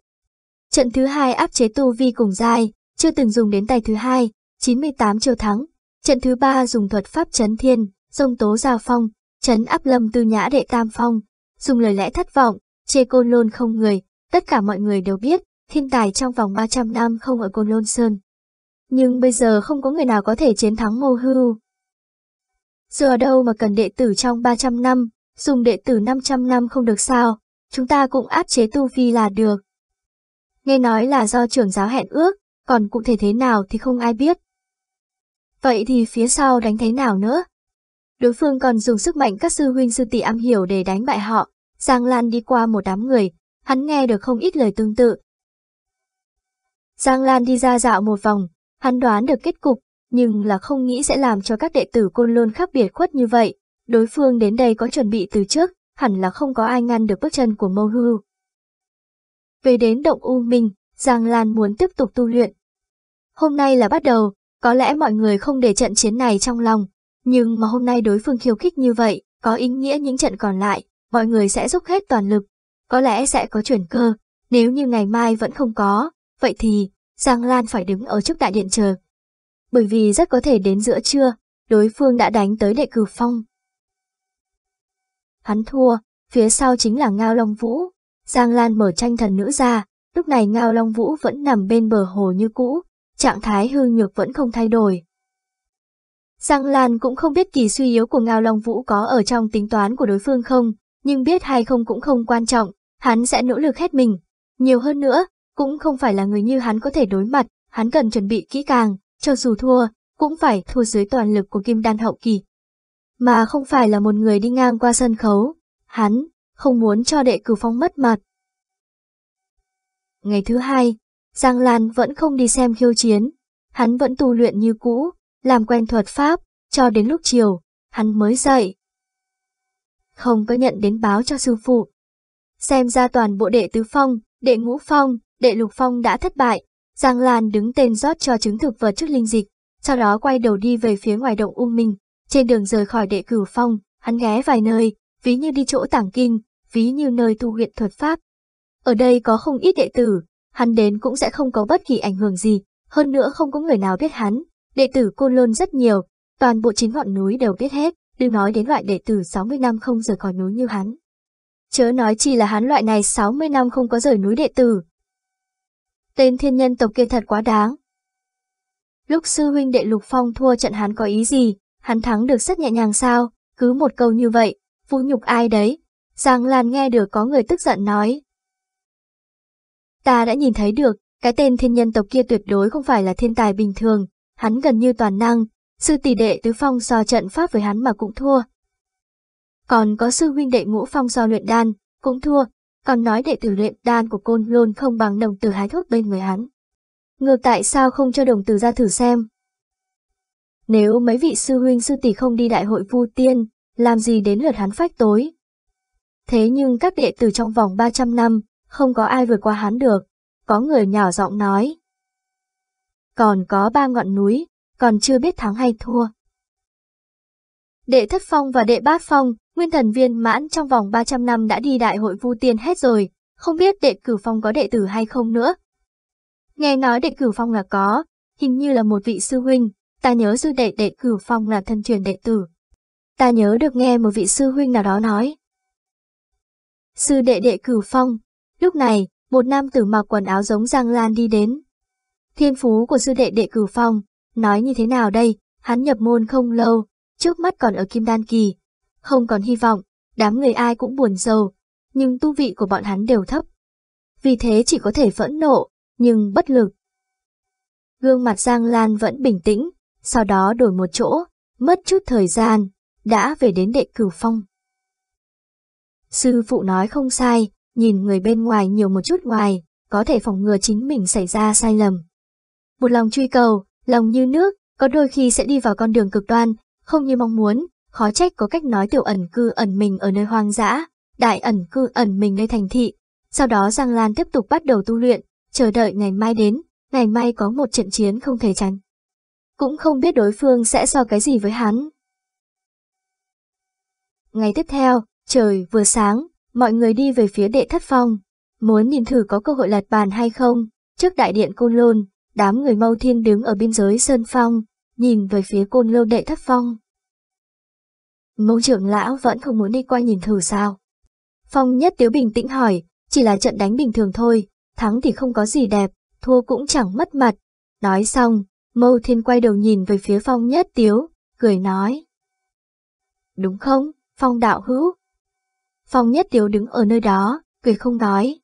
Trận thứ hai áp chế tu vi cùng giai, chưa từng dùng đến tay thứ hai, 98 triệu thắng. Trận thứ ba dùng thuật pháp chấn thiên, dông tố giao phong, chấn áp lâm tư nhã đệ tam phong, dùng lời lẽ thất vọng, chê côn lôn không người, tất cả mọi người đều biết, thiên tài trong vòng 300 năm không ở côn lôn sơn, nhưng bây giờ không có người nào có thể chiến thắng Ngô Hưu. Giờ ở đâu mà cần đệ tử trong 300 năm, dùng đệ tử 500 năm không được sao, chúng ta cũng áp chế tu vi là được. Nghe nói là do trưởng giáo hẹn ước, còn cụ thể thế nào thì không ai biết. Vậy thì phía sau đánh thế nào nữa? Đối phương còn dùng sức mạnh các sư huynh sư tỷ am hiểu để đánh bại họ. Giang Lan đi qua một đám người, hắn nghe được không ít lời tương tự. Giang Lan đi ra dạo một vòng, Hắn đoán được kết cục, nhưng là không nghĩ sẽ làm cho các đệ tử côn lôn khác biệt khuất như vậy. Đối phương đến đây có chuẩn bị từ trước, hẳn là không có ai ngăn được bước chân của Mâu Hư. Về đến động U Minh, Giang Lan muốn tiếp tục tu luyện. Hôm nay là bắt đầu, có lẽ mọi người không để trận chiến này trong lòng, nhưng mà hôm nay đối phương khiêu khích như vậy, có ý nghĩa những trận còn lại, mọi người sẽ dốc hết toàn lực, có lẽ sẽ có chuyển cơ, nếu như ngày mai vẫn không có, vậy thì Giang Lan phải đứng ở trước đại điện chờ. Bởi vì rất có thể đến giữa trưa, đối phương đã đánh tới đệ cử phong. Hắn thua, phía sau chính là Ngao Long Vũ. Giang Lan mở tranh thần nữ ra, lúc này Ngao Long Vũ vẫn nằm bên bờ hồ như cũ, trạng thái hư nhược vẫn không thay đổi. Giang Lan cũng không biết kỳ suy yếu của Ngao Long Vũ có ở trong tính toán của đối phương không, nhưng biết hay không cũng không quan trọng, hắn sẽ nỗ lực hết mình. Nhiều hơn nữa, cũng không phải là người như hắn có thể đối mặt, hắn cần chuẩn bị kỹ càng, cho dù thua, cũng phải thua dưới toàn lực của kim đan hậu kỳ. Mà không phải là một người đi ngang qua sân khấu, hắn không muốn cho đệ cử phong mất mặt. Ngày thứ hai, Giang Lan vẫn không đi xem khiêu chiến, hắn vẫn tu luyện như cũ, làm quen thuật pháp, cho đến lúc chiều, hắn mới dậy. Không có nhận đến báo cho sư phụ. Xem ra toàn bộ đệ tứ phong, đệ ngũ phong, Đệ Lục Phong đã thất bại, Giang Lan đứng tên rót cho chứng thực vật trước linh dịch, sau đó quay đầu đi về phía ngoài động U Minh, trên đường rời khỏi đệ cửu phong, hắn ghé vài nơi, ví như đi chỗ tảng kinh, ví như nơi tu luyện thuật pháp. Ở đây có không ít đệ tử, hắn đến cũng sẽ không có bất kỳ ảnh hưởng gì, hơn nữa không có người nào biết hắn, đệ tử cô lôn rất nhiều, toàn bộ chín ngọn núi đều biết hết, đừng nói đến loại đệ tử 60 năm không rời khỏi núi như hắn. Chớ nói chỉ là hắn loại này 60 năm không có rời núi đệ tử, Tên thiên nhân tộc kia thật quá đáng. Lúc sư huynh đệ Lục Phong thua trận hắn có ý gì, hắn thắng được rất nhẹ nhàng sao, cứ một câu như vậy, vũ nhục ai đấy. Giang Lan nghe được có người tức giận nói. Ta đã nhìn thấy được, cái tên thiên nhân tộc kia tuyệt đối không phải là thiên tài bình thường, hắn gần như toàn năng, sư tỷ đệ tứ phong so trận pháp với hắn mà cũng thua. Còn có sư huynh đệ ngũ phong so luyện đan, cũng thua, còn nói đệ tử luyện đan của côn luôn không bằng đồng tử hái thuốc bên người hắn. Ngược tại sao không cho đồng tử ra thử xem? Nếu mấy vị sư huynh sư tỷ không đi đại hội vu tiên, làm gì đến lượt hắn phách tối? Thế nhưng các đệ tử trong vòng 300 năm, không có ai vượt qua hắn được, có người nhỏ giọng nói. Còn có ba ngọn núi, còn chưa biết thắng hay thua. Đệ thất phong và đệ bát phong, Nguyên thần viên mãn trong vòng 300 năm đã đi đại hội vu tiên hết rồi, không biết đệ cử phong có đệ tử hay không nữa. Nghe nói đệ cử phong là có, hình như là một vị sư huynh, ta nhớ sư đệ đệ cử phong là thân truyền đệ tử. Ta nhớ được nghe một vị sư huynh nào đó nói. Sư đệ đệ cử phong, lúc này, một nam tử mặc quần áo giống Giang Lan đi đến. Thiên phú của sư đệ đệ cử phong, nói như thế nào đây, hắn nhập môn không lâu, trước mắt còn ở kim đan kỳ, không còn hy vọng, đám người ai cũng buồn giàu, nhưng tu vị của bọn hắn đều thấp. Vì thế chỉ có thể phẫn nộ, nhưng bất lực. Gương mặt Giang Lan vẫn bình tĩnh, sau đó đổi một chỗ, mất chút thời gian, đã về đến đệ cửu phong. Sư phụ nói không sai, nhìn người bên ngoài nhiều một chút ngoài, có thể phòng ngừa chính mình xảy ra sai lầm. Một lòng truy cầu, lòng như nước, có đôi khi sẽ đi vào con đường cực đoan, không như mong muốn, khó trách có cách nói tiểu ẩn cư ẩn mình ở nơi hoang dã, đại ẩn cư ẩn mình nơi thành thị. Sau đó Giang Lan tiếp tục bắt đầu tu luyện, chờ đợi ngày mai đến, ngày mai có một trận chiến không thể tránh. Cũng không biết đối phương sẽ so cái gì với hắn. Ngày tiếp theo, trời vừa sáng, mọi người đi về phía đệ thất phong, muốn nhìn thử có cơ hội lật bàn hay không. Trước đại điện Côn Lôn, đám người Mâu Thiên đứng ở biên giới Sơn Phong, nhìn về phía Côn Lôn đệ thất phong, Ngông trưởng lão vẫn không muốn đi qua nhìn thử sao. Phong nhất tiếu bình tĩnh hỏi, chỉ là trận đánh bình thường thôi, thắng thì không có gì đẹp, thua cũng chẳng mất mặt. Nói xong, mâu thiên quay đầu nhìn về phía phong nhất tiếu, cười nói. Đúng không, phong đạo hữu? Phong nhất tiếu đứng ở nơi đó, cười không nói.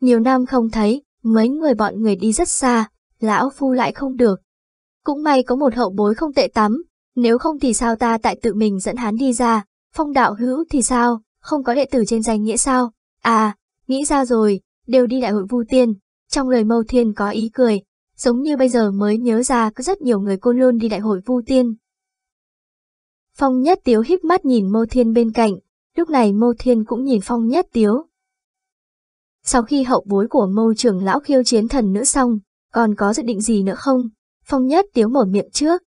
Nhiều năm không thấy, mấy người bọn người đi rất xa, lão phu lại không được. Cũng may có một hậu bối không tệ tắm, nếu không thì sao ta tại tự mình dẫn hắn đi ra, phong đạo hữu thì sao, không có đệ tử trên danh nghĩa sao? À, nghĩ ra rồi, đều đi đại hội vu tiên. Trong lời mâu thiên có ý cười, giống như bây giờ mới nhớ ra có rất nhiều người côn luôn đi đại hội vu tiên. Phong Nhất Tiếu híp mắt nhìn Mâu Thiên bên cạnh, lúc này Mâu Thiên cũng nhìn Phong Nhất Tiếu. Sau khi hậu bối của Mâu trưởng lão khiêu chiến thần nữa xong, còn có dự định gì nữa không? Phong Nhất Tiếu mở miệng trước,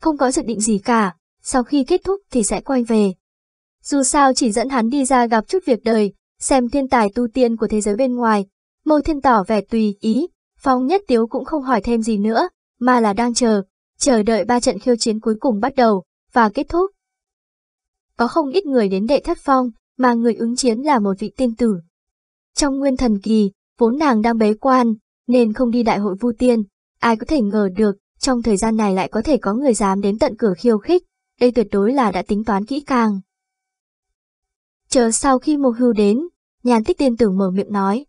không có dự định gì cả, sau khi kết thúc thì sẽ quay về. Dù sao chỉ dẫn hắn đi ra gặp chút việc đời, xem thiên tài tu tiên của thế giới bên ngoài, mâu thiên tỏ vẻ tùy ý, phong nhất tiếu cũng không hỏi thêm gì nữa, mà là đang chờ, chờ đợi ba trận khiêu chiến cuối cùng bắt đầu, và kết thúc. Có không ít người đến đệ thất phong, mà người ứng chiến là một vị tiên tử. Trong nguyên thần kỳ, vốn nàng đang bế quan, nên không đi đại hội vu tiên, ai có thể ngờ được trong thời gian này lại có thể có người dám đến tận cửa khiêu khích, đây tuyệt đối là đã tính toán kỹ càng. Chờ sau khi Mộc Hưu đến, nhàn tích tiên tử mở miệng nói.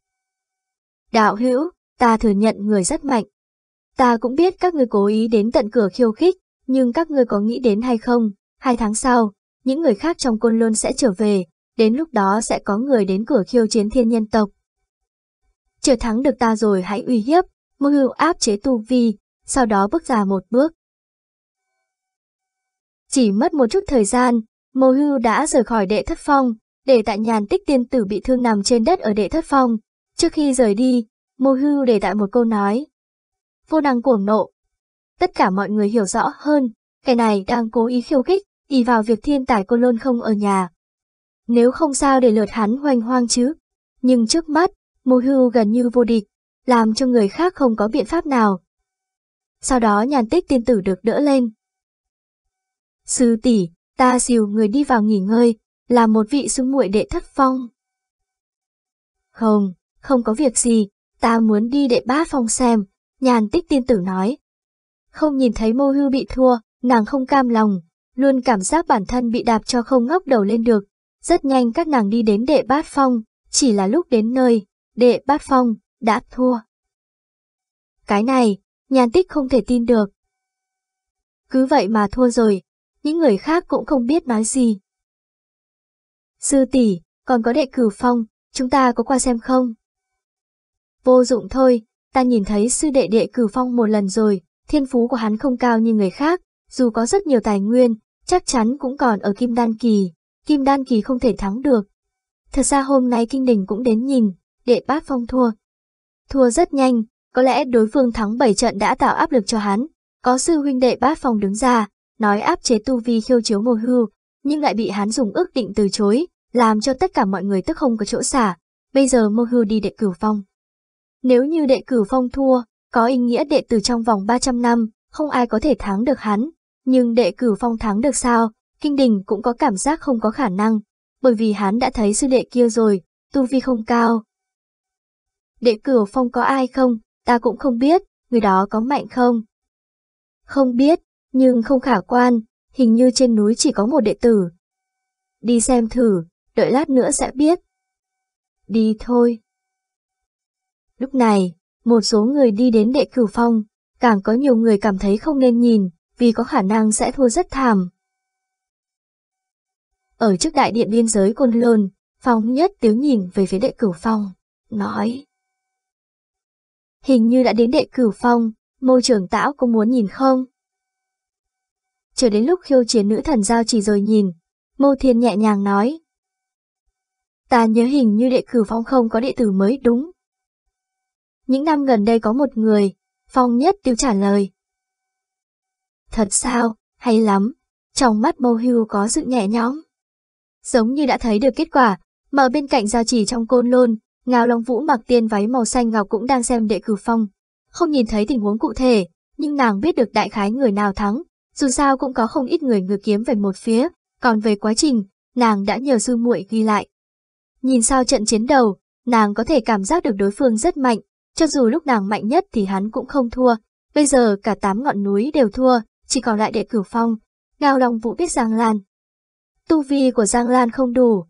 Đạo hữu, ta thừa nhận người rất mạnh. Ta cũng biết các ngươi cố ý đến tận cửa khiêu khích, nhưng các ngươi có nghĩ đến hay không, hai tháng sau, những người khác trong côn luôn sẽ trở về, đến lúc đó sẽ có người đến cửa khiêu chiến thiên nhân tộc. Chờ thắng được ta rồi hãy uy hiếp, Mộc Hưu áp chế tu vi, sau đó bước ra một bước. Chỉ mất một chút thời gian, Mô Hưu đã rời khỏi đệ thất phong, để tại nhàn tích tiên tử bị thương nằm trên đất ở đệ thất phong. Trước khi rời đi, Mô Hưu để tại một câu nói. Vô năng cuồng nộ. Tất cả mọi người hiểu rõ hơn, kẻ này đang cố ý khiêu khích, ý vào việc thiên tài cô lôn không ở nhà. Nếu không sao để lượt hắn hoành hoang chứ. Nhưng trước mắt, Mô Hưu gần như vô địch, làm cho người khác không có biện pháp nào sau đó nhàn tích tiên tử được đỡ lên. Sư tỷ, ta dìu người đi vào nghỉ ngơi, là một vị sư muội đệ thất phong. Không, không có việc gì, ta muốn đi đệ bát phong xem, nhàn tích tiên tử nói. Không nhìn thấy mô hưu bị thua, nàng không cam lòng, luôn cảm giác bản thân bị đạp cho không ngóc đầu lên được. Rất nhanh các nàng đi đến đệ bát phong, chỉ là lúc đến nơi, đệ bát phong, đã thua. Cái này, Nhàn tích không thể tin được. Cứ vậy mà thua rồi, những người khác cũng không biết nói gì. Sư tỷ, còn có đệ cử phong, chúng ta có qua xem không? Vô dụng thôi, ta nhìn thấy sư đệ đệ cử phong một lần rồi, thiên phú của hắn không cao như người khác, dù có rất nhiều tài nguyên, chắc chắn cũng còn ở kim đan kỳ, kim đan kỳ không thể thắng được. Thật ra hôm nay kinh đình cũng đến nhìn, đệ bát phong thua. Thua rất nhanh, có lẽ đối phương thắng 7 trận đã tạo áp lực cho hắn. Có sư huynh đệ bát phòng đứng ra, nói áp chế tu vi khiêu chiếu mồ hưu, nhưng lại bị hắn dùng ước định từ chối, làm cho tất cả mọi người tức không có chỗ xả. Bây giờ mô hưu đi đệ cửu phong. Nếu như đệ cửu phong thua, có ý nghĩa đệ tử trong vòng 300 năm, không ai có thể thắng được hắn. Nhưng đệ cửu phong thắng được sao, kinh đình cũng có cảm giác không có khả năng, bởi vì hắn đã thấy sư đệ kia rồi, tu vi không cao. Đệ cửu phong có ai không, ta cũng không biết, người đó có mạnh không? Không biết, nhưng không khả quan, hình như trên núi chỉ có một đệ tử. Đi xem thử, đợi lát nữa sẽ biết. Đi thôi. Lúc này, một số người đi đến đệ cửu phong, càng có nhiều người cảm thấy không nên nhìn, vì có khả năng sẽ thua rất thảm. Ở trước đại điện biên giới Côn Lôn, Phong nhất tiếu nhìn về phía đệ cửu phong, nói hình như đã đến đệ cửu phong, môi trưởng tảo có muốn nhìn không? Chờ đến lúc khiêu chiến nữ thần giao chỉ rồi nhìn, mâu thiên nhẹ nhàng nói. Ta nhớ hình như đệ cửu phong không có đệ tử mới đúng. Những năm gần đây có một người, phong nhất tiêu trả lời. Thật sao, hay lắm, trong mắt mâu hưu có sự nhẹ nhõm. Giống như đã thấy được kết quả, mở bên cạnh giao chỉ trong côn lôn, Ngao Long Vũ mặc tiên váy màu xanh ngọc cũng đang xem đệ cử phong. Không nhìn thấy tình huống cụ thể, nhưng nàng biết được đại khái người nào thắng, dù sao cũng có không ít người ngược kiếm về một phía, còn về quá trình, nàng đã nhờ sư muội ghi lại. Nhìn sao trận chiến đầu, nàng có thể cảm giác được đối phương rất mạnh, cho dù lúc nàng mạnh nhất thì hắn cũng không thua, bây giờ cả tám ngọn núi đều thua, chỉ còn lại đệ cử phong. Ngao Long Vũ biết Giang Lan. Tu vi của Giang Lan không đủ.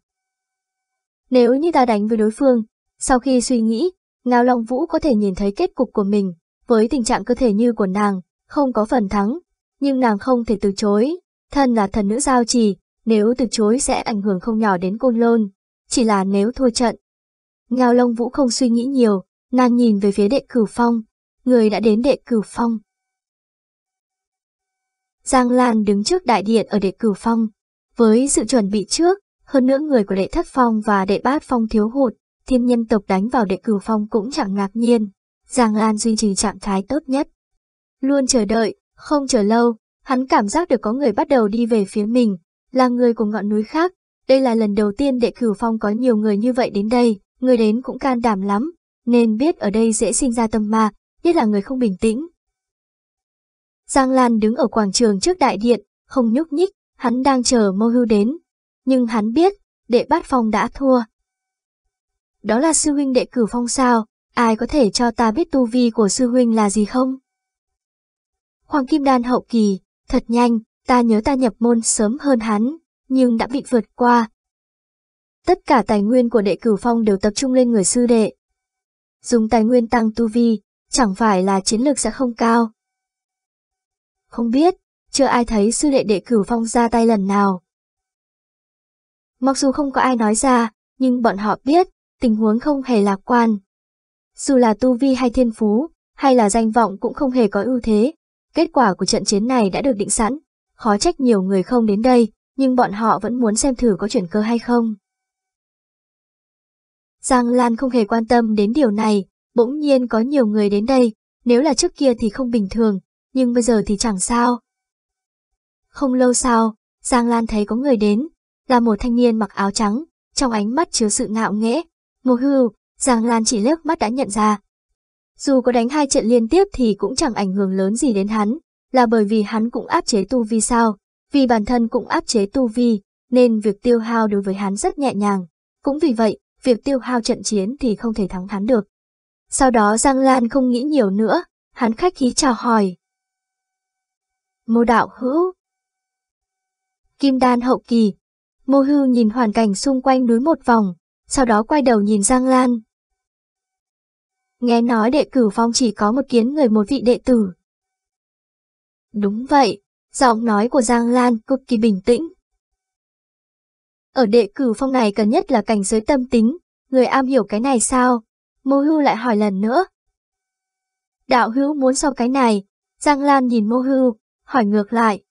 Nếu như ta đánh với đối phương, sau khi suy nghĩ, Ngao Long Vũ có thể nhìn thấy kết cục của mình, với tình trạng cơ thể như của nàng, không có phần thắng, nhưng nàng không thể từ chối. thân là thần nữ giao trì, nếu từ chối sẽ ảnh hưởng không nhỏ đến côn lôn, chỉ là nếu thua trận. Ngao Long Vũ không suy nghĩ nhiều, nàng nhìn về phía đệ cửu phong, người đã đến đệ cửu phong. Giang Lan đứng trước đại điện ở đệ cửu phong. Với sự chuẩn bị trước, hơn nữa người của đệ thất phong và đệ bát phong thiếu hụt, thiên nhân tộc đánh vào đệ cửu phong cũng chẳng ngạc nhiên. Giang An duy trì trạng thái tốt nhất. Luôn chờ đợi, không chờ lâu, hắn cảm giác được có người bắt đầu đi về phía mình, là người của ngọn núi khác. Đây là lần đầu tiên đệ cửu phong có nhiều người như vậy đến đây, người đến cũng can đảm lắm, nên biết ở đây dễ sinh ra tâm ma, nhất là người không bình tĩnh. Giang Lan đứng ở quảng trường trước đại điện, không nhúc nhích, hắn đang chờ Mô Hưu đến. Nhưng hắn biết, đệ bát phong đã thua, đó là sư huynh đệ cử phong sao, ai có thể cho ta biết tu vi của sư huynh là gì không? Hoàng Kim Đan hậu kỳ, thật nhanh, ta nhớ ta nhập môn sớm hơn hắn, nhưng đã bị vượt qua. Tất cả tài nguyên của đệ cử phong đều tập trung lên người sư đệ. Dùng tài nguyên tăng tu vi, chẳng phải là chiến lược sẽ không cao. Không biết, chưa ai thấy sư đệ đệ cử phong ra tay lần nào. Mặc dù không có ai nói ra, nhưng bọn họ biết, tình huống không hề lạc quan. Dù là tu vi hay thiên phú, hay là danh vọng cũng không hề có ưu thế, kết quả của trận chiến này đã được định sẵn, khó trách nhiều người không đến đây, nhưng bọn họ vẫn muốn xem thử có chuyển cơ hay không. Giang Lan không hề quan tâm đến điều này, bỗng nhiên có nhiều người đến đây, nếu là trước kia thì không bình thường, nhưng bây giờ thì chẳng sao. Không lâu sau, Giang Lan thấy có người đến, là một thanh niên mặc áo trắng, trong ánh mắt chứa sự ngạo nghễ, Ngô Hưu, Giang Lan chỉ lớp mắt đã nhận ra. Dù có đánh hai trận liên tiếp thì cũng chẳng ảnh hưởng lớn gì đến hắn, là bởi vì hắn cũng áp chế tu vi sao, vì bản thân cũng áp chế tu vi, nên việc tiêu hao đối với hắn rất nhẹ nhàng. Cũng vì vậy, việc tiêu hao trận chiến thì không thể thắng hắn được. Sau đó Giang Lan không nghĩ nhiều nữa, hắn khách khí chào hỏi. Mô đạo hữu Kim đan hậu kỳ Mô hưu nhìn hoàn cảnh xung quanh núi một vòng, sau đó quay đầu nhìn Giang Lan. Nghe nói đệ cử phong chỉ có một kiến người một vị đệ tử. Đúng vậy, giọng nói của Giang Lan cực kỳ bình tĩnh. Ở đệ cử phong này cần nhất là cảnh giới tâm tính, người am hiểu cái này sao? Mô hưu lại hỏi lần nữa. Đạo hữu muốn sau cái này, Giang Lan nhìn mô hưu, hỏi ngược lại.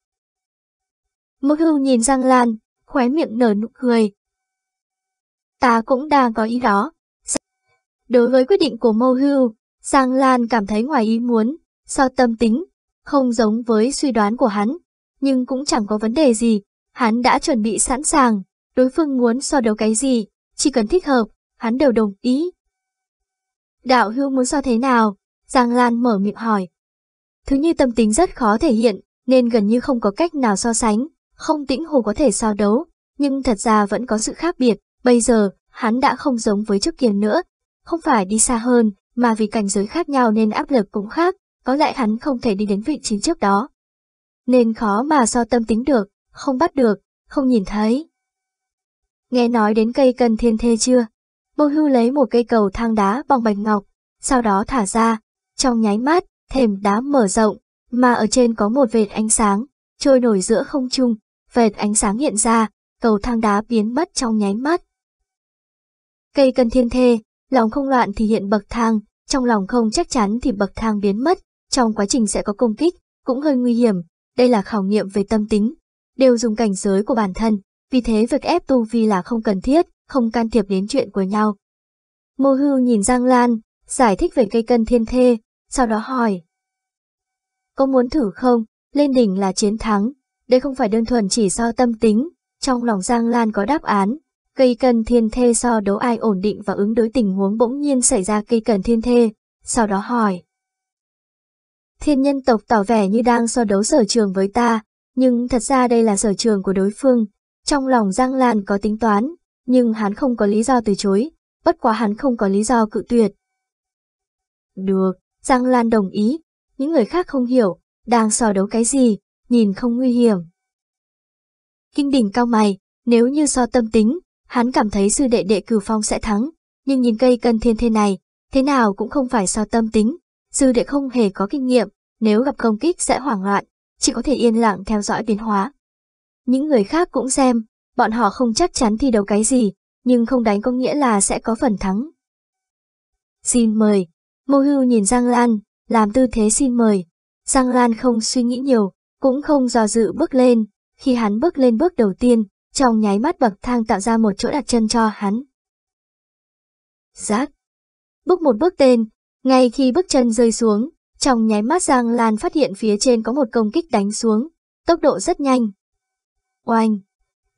Mô hưu nhìn Giang Lan, khóe miệng nở nụ cười, ta cũng đang có ý đó. Đối với quyết định của Mô Hưu, Giang Lan cảm thấy ngoài ý muốn, so tâm tính, không giống với suy đoán của hắn, nhưng cũng chẳng có vấn đề gì, hắn đã chuẩn bị sẵn sàng, đối phương muốn so đấu cái gì, chỉ cần thích hợp, hắn đều đồng ý. Đạo Hưu muốn so thế nào? Giang Lan mở miệng hỏi. Thứ như tâm tính rất khó thể hiện, nên gần như không có cách nào so sánh, không tĩnh hồ có thể so đấu, nhưng thật ra vẫn có sự khác biệt. Bây giờ, hắn đã không giống với trước kia nữa, không phải đi xa hơn, mà vì cảnh giới khác nhau nên áp lực cũng khác, có lại hắn không thể đi đến vị trí trước đó. Nên khó mà so tâm tính được, không bắt được, không nhìn thấy. Nghe nói đến cây cần thiên thê chưa? Bô hưu lấy một cây cầu thang đá bằng bạch ngọc, sau đó thả ra, trong nháy mắt, thềm đá mở rộng, mà ở trên có một vệt ánh sáng, trôi nổi giữa không trung, vệt ánh sáng hiện ra, cầu thang đá biến mất trong nháy mắt. Cây cân thiên thê, lòng không loạn thì hiện bậc thang, trong lòng không chắc chắn thì bậc thang biến mất, trong quá trình sẽ có công kích, cũng hơi nguy hiểm, đây là khảo nghiệm về tâm tính, đều dùng cảnh giới của bản thân, vì thế việc ép tu vi là không cần thiết, không can thiệp đến chuyện của nhau. Mô hưu nhìn Giang Lan, giải thích về cây cân thiên thê, sau đó hỏi. Có muốn thử không? Lên đỉnh là chiến thắng, đây không phải đơn thuần chỉ do tâm tính, trong lòng Giang Lan có đáp án, Cây cần thiên thê so đấu ai ổn định và ứng đối tình huống bỗng nhiên xảy ra cây cần thiên thê, sau đó hỏi. Thiên nhân tộc tỏ vẻ như đang so đấu sở trường với ta, nhưng thật ra đây là sở trường của đối phương. Trong lòng Giang Lan có tính toán, nhưng hắn không có lý do từ chối, bất quá hắn không có lý do cự tuyệt. Được, Giang Lan đồng ý, những người khác không hiểu, đang so đấu cái gì, nhìn không nguy hiểm. Kinh đỉnh cao mày, nếu như so tâm tính, Hắn cảm thấy sư đệ đệ cửu phong sẽ thắng, nhưng nhìn cây cân thiên thế này, thế nào cũng không phải sao tâm tính. Sư đệ không hề có kinh nghiệm, nếu gặp công kích sẽ hoảng loạn, chỉ có thể yên lặng theo dõi biến hóa. Những người khác cũng xem, bọn họ không chắc chắn thi đấu cái gì, nhưng không đánh có nghĩa là sẽ có phần thắng. Xin mời, Mô Hưu nhìn Giang Lan, làm tư thế xin mời. Giang Lan không suy nghĩ nhiều, cũng không do dự bước lên, khi hắn bước lên bước đầu tiên, trong nháy mắt bậc thang tạo ra một chỗ đặt chân cho hắn. Giác! Bước một bước tên, ngay khi bước chân rơi xuống, trong nháy mắt Giang Lan phát hiện phía trên có một công kích đánh xuống, tốc độ rất nhanh. Oanh!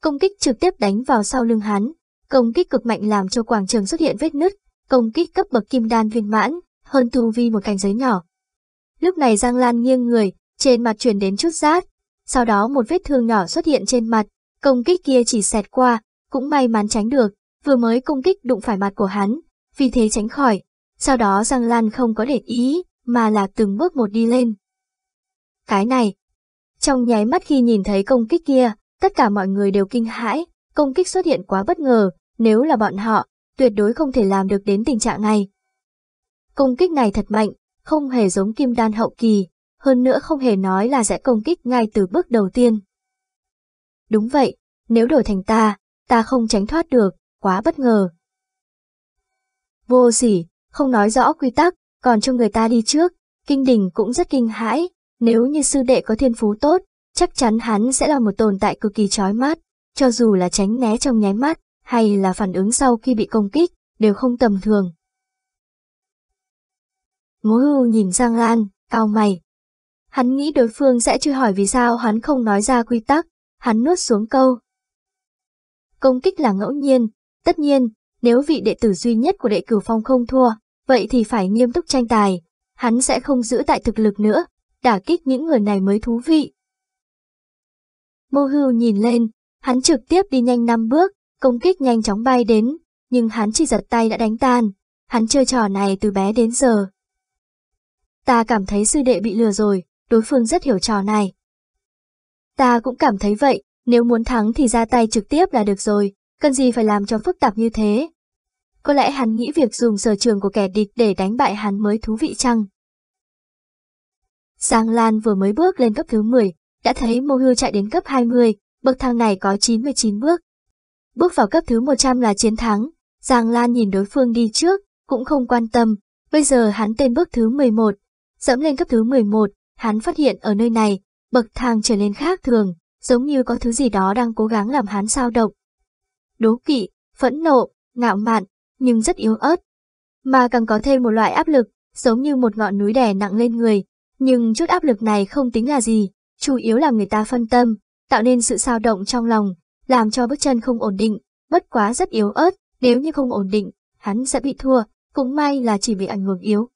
Công kích trực tiếp đánh vào sau lưng hắn, công kích cực mạnh làm cho quảng trường xuất hiện vết nứt, công kích cấp bậc kim đan viên mãn, hơn thu vi một cành giới nhỏ. Lúc này Giang Lan nghiêng người, trên mặt chuyển đến chút rát, sau đó một vết thương nhỏ xuất hiện trên mặt, Công kích kia chỉ xẹt qua, cũng may mắn tránh được, vừa mới công kích đụng phải mặt của hắn, vì thế tránh khỏi. Sau đó Giang Lan không có để ý, mà là từng bước một đi lên. Cái này, trong nháy mắt khi nhìn thấy công kích kia, tất cả mọi người đều kinh hãi, công kích xuất hiện quá bất ngờ, nếu là bọn họ, tuyệt đối không thể làm được đến tình trạng này. Công kích này thật mạnh, không hề giống kim đan hậu kỳ, hơn nữa không hề nói là sẽ công kích ngay từ bước đầu tiên. Đúng vậy, nếu đổi thành ta, ta không tránh thoát được, quá bất ngờ. Vô sỉ, không nói rõ quy tắc, còn cho người ta đi trước, kinh đình cũng rất kinh hãi, nếu như sư đệ có thiên phú tốt, chắc chắn hắn sẽ là một tồn tại cực kỳ chói mắt, cho dù là tránh né trong nháy mắt, hay là phản ứng sau khi bị công kích, đều không tầm thường. Ngô hưu nhìn Giang Lan, cao mày. Hắn nghĩ đối phương sẽ chưa hỏi vì sao hắn không nói ra quy tắc, hắn nuốt xuống câu. Công kích là ngẫu nhiên, tất nhiên, nếu vị đệ tử duy nhất của đệ cửu phong không thua, vậy thì phải nghiêm túc tranh tài, hắn sẽ không giữ tại thực lực nữa, đả kích những người này mới thú vị. Mô hưu nhìn lên, hắn trực tiếp đi nhanh năm bước, công kích nhanh chóng bay đến, nhưng hắn chỉ giật tay đã đánh tan, hắn chơi trò này từ bé đến giờ. Ta cảm thấy sư đệ bị lừa rồi, đối phương rất hiểu trò này, Ta cũng cảm thấy vậy, nếu muốn thắng thì ra tay trực tiếp là được rồi, cần gì phải làm cho phức tạp như thế. Có lẽ hắn nghĩ việc dùng sở trường của kẻ địch để đánh bại hắn mới thú vị chăng? Giang Lan vừa mới bước lên cấp thứ 10, đã thấy Mô Hư chạy đến cấp 20, bậc thang này có 99 bước. Bước vào cấp thứ 100 là chiến thắng, Giang Lan nhìn đối phương đi trước, cũng không quan tâm, bây giờ hắn tên bước thứ 11. Dẫm lên cấp thứ 11, hắn phát hiện ở nơi này bậc thang trở nên khác thường, giống như có thứ gì đó đang cố gắng làm hắn sao động. Đố kỵ, phẫn nộ, ngạo mạn, nhưng rất yếu ớt. Mà càng có thêm một loại áp lực, giống như một ngọn núi đè nặng lên người. Nhưng chút áp lực này không tính là gì, chủ yếu là người ta phân tâm, tạo nên sự sao động trong lòng, làm cho bước chân không ổn định, bất quá rất yếu ớt, nếu như không ổn định, hắn sẽ bị thua, cũng may là chỉ bị ảnh hưởng yếu.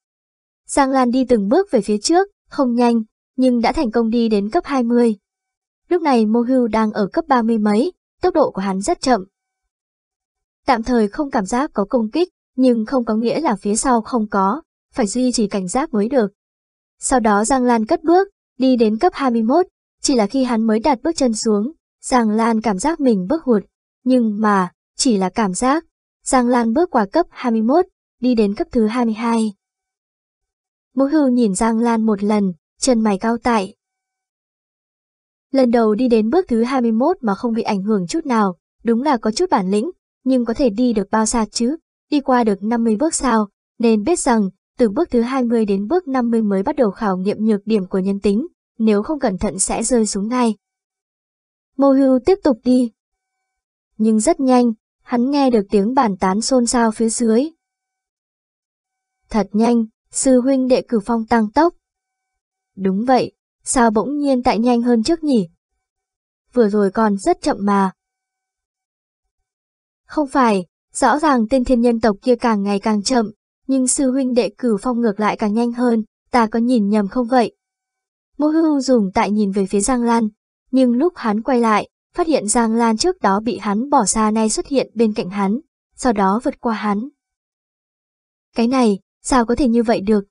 Giang Lan đi từng bước về phía trước, không nhanh, nhưng đã thành công đi đến cấp 20. Lúc này Mô Hưu đang ở cấp 30 mấy, tốc độ của hắn rất chậm. Tạm thời không cảm giác có công kích, nhưng không có nghĩa là phía sau không có, phải duy trì cảnh giác mới được. Sau đó Giang Lan cất bước, đi đến cấp 21, chỉ là khi hắn mới đặt bước chân xuống, Giang Lan cảm giác mình bước hụt, nhưng mà, chỉ là cảm giác. Giang Lan bước qua cấp 21, đi đến cấp thứ 22. Mũ hưu nhìn Giang Lan một lần, chân mày cao tại. Lần đầu đi đến bước thứ 21 mà không bị ảnh hưởng chút nào, đúng là có chút bản lĩnh, nhưng có thể đi được bao xa chứ, đi qua được 50 bước sao, nên biết rằng, từ bước thứ 20 đến bước 50 mới bắt đầu khảo nghiệm nhược điểm của nhân tính, nếu không cẩn thận sẽ rơi xuống ngay. Mô hưu tiếp tục đi. Nhưng rất nhanh, hắn nghe được tiếng bàn tán xôn xao phía dưới. Thật nhanh, sư huynh đệ cử phong tăng tốc. Đúng vậy, sao bỗng nhiên tại nhanh hơn trước nhỉ? Vừa rồi còn rất chậm mà. Không phải, rõ ràng tên thiên nhân tộc kia càng ngày càng chậm, nhưng sư huynh đệ cử phong ngược lại càng nhanh hơn, ta có nhìn nhầm không vậy? Mô Hư dùng tại nhìn về phía Giang Lan, nhưng lúc hắn quay lại, phát hiện Giang Lan trước đó bị hắn bỏ xa nay xuất hiện bên cạnh hắn, sau đó vượt qua hắn. Cái này, sao có thể như vậy được?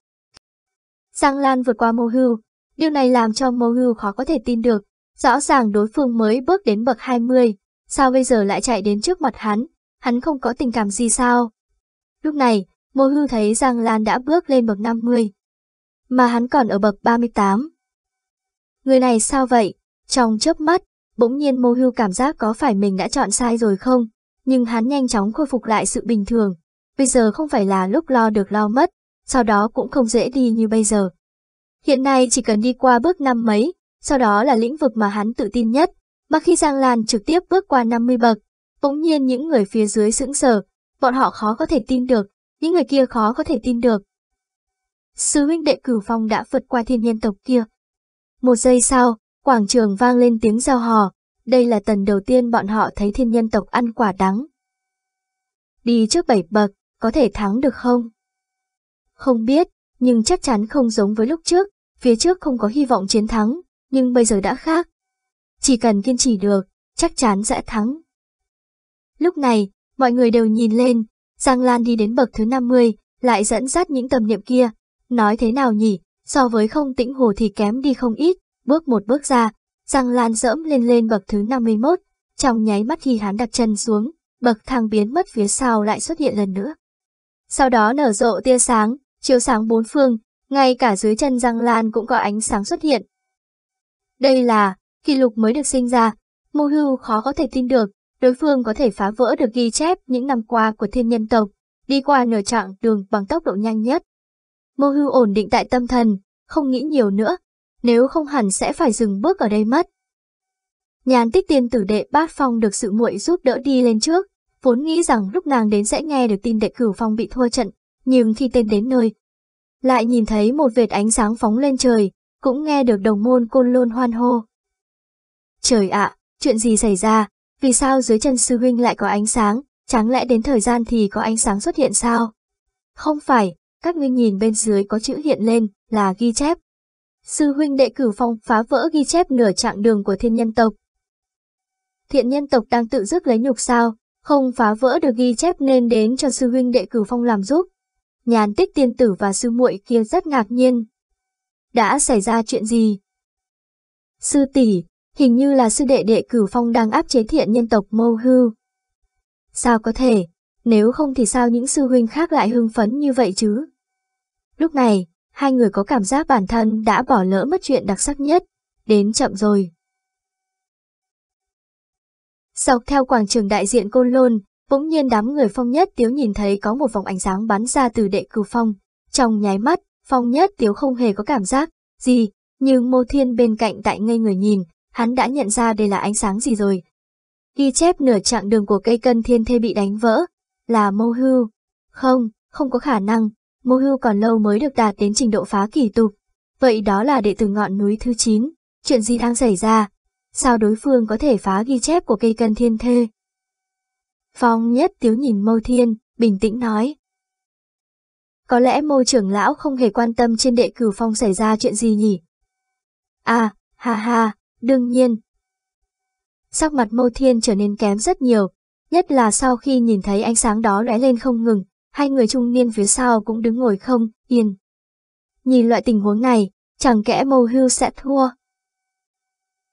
Giang Lan vượt qua Mô Hưu. Điều này làm cho Mô Hưu khó có thể tin được. Rõ ràng đối phương mới bước đến bậc 20, sao bây giờ lại chạy đến trước mặt hắn, hắn không có tình cảm gì sao? Lúc này, Mô Hưu thấy Giang Lan đã bước lên bậc 50, mà hắn còn ở bậc 38. Người này sao vậy? Trong chớp mắt, bỗng nhiên Mô Hưu cảm giác có phải mình đã chọn sai rồi không? Nhưng hắn nhanh chóng khôi phục lại sự bình thường. Bây giờ không phải là lúc lo được lo mất, sau đó cũng không dễ đi như bây giờ. Hiện nay chỉ cần đi qua bước năm mấy, sau đó là lĩnh vực mà hắn tự tin nhất, mà khi Giang Lan trực tiếp bước qua 50 bậc, bỗng nhiên những người phía dưới sững sờ, bọn họ khó có thể tin được, những người kia khó có thể tin được. Sư huynh đệ cửu phong đã vượt qua thiên nhân tộc kia. Một giây sau, quảng trường vang lên tiếng giao hò, đây là tần đầu tiên bọn họ thấy thiên nhân tộc ăn quả đắng. Đi trước bảy bậc, có thể thắng được không? Không biết, nhưng chắc chắn không giống với lúc trước, phía trước không có hy vọng chiến thắng, nhưng bây giờ đã khác. Chỉ cần kiên trì được, chắc chắn sẽ thắng. Lúc này, mọi người đều nhìn lên, Giang Lan đi đến bậc thứ 50, lại dẫn dắt những tầm niệm kia. Nói thế nào nhỉ, so với không tĩnh hồ thì kém đi không ít, bước một bước ra, Giang Lan dẫm lên lên bậc thứ 51, trong nháy mắt khi hắn đặt chân xuống, bậc thang biến mất phía sau lại xuất hiện lần nữa. Sau đó nở rộ tia sáng, chiếu sáng bốn phương, ngay cả dưới chân răng lan cũng có ánh sáng xuất hiện. Đây là kỷ lục mới được sinh ra, Mô Hưu khó có thể tin được, đối phương có thể phá vỡ được ghi chép những năm qua của thiên nhân tộc, đi qua nửa chặng đường bằng tốc độ nhanh nhất. Mô Hưu ổn định tại tâm thần, không nghĩ nhiều nữa, nếu không hẳn sẽ phải dừng bước ở đây mất. Nhàn tích tiên tử đệ bát phong được sự muội giúp đỡ đi lên trước, vốn nghĩ rằng lúc nàng đến sẽ nghe được tin đệ cửu phong bị thua trận, nhưng khi tên đến nơi, lại nhìn thấy một vệt ánh sáng phóng lên trời, cũng nghe được đồng môn côn lôn hoan hô. Trời ạ, chuyện gì xảy ra, vì sao dưới chân sư huynh lại có ánh sáng, chẳng lẽ đến thời gian thì có ánh sáng xuất hiện sao? Không phải, các ngươi nhìn bên dưới có chữ hiện lên là ghi chép. Sư huynh đệ cử phong phá vỡ ghi chép nửa chặng đường của thiên nhân tộc. Thiện nhân tộc đang tự dứt lấy nhục sao, không phá vỡ được ghi chép nên đến cho sư huynh đệ cử phong làm giúp, nhàn tích tiên tử và sư muội kia rất ngạc nhiên. Đã xảy ra chuyện gì? Sư tỷ, hình như là sư đệ đệ cửu phong đang áp chế thiện nhân tộc mâu hư. Sao có thể, nếu không thì sao những sư huynh khác lại hưng phấn như vậy chứ? Lúc này, hai người có cảm giác bản thân đã bỏ lỡ mất chuyện đặc sắc nhất, đến chậm rồi. Dọc theo quảng trường đại diện Côn Lôn, Bỗng nhiên đám người phong nhất tiếu nhìn thấy có một vòng ánh sáng bắn ra từ đệ cửu phong. Trong nháy mắt, phong nhất tiếu không hề có cảm giác gì, nhưng mô thiên bên cạnh tại ngây người nhìn, hắn đã nhận ra đây là ánh sáng gì rồi. Ghi chép nửa chặng đường của cây cân thiên thê bị đánh vỡ, là mô hưu. Không, không có khả năng, mô hưu còn lâu mới được đạt đến trình độ phá kỷ tục. Vậy đó là đệ tử ngọn núi thứ 9, chuyện gì đang xảy ra? Sao đối phương có thể phá ghi chép của cây cân thiên thê? Phong nhất tiếu nhìn mâu thiên, bình tĩnh nói. Có lẽ Mô trưởng lão không hề quan tâm trên đệ cử phong xảy ra chuyện gì nhỉ? À, ha ha, đương nhiên. Sắc mặt Mô thiên trở nên kém rất nhiều, nhất là sau khi nhìn thấy ánh sáng đó lóe lên không ngừng, hai người trung niên phía sau cũng đứng ngồi không, yên. Nhìn loại tình huống này, chẳng kẽ Mô hưu sẽ thua.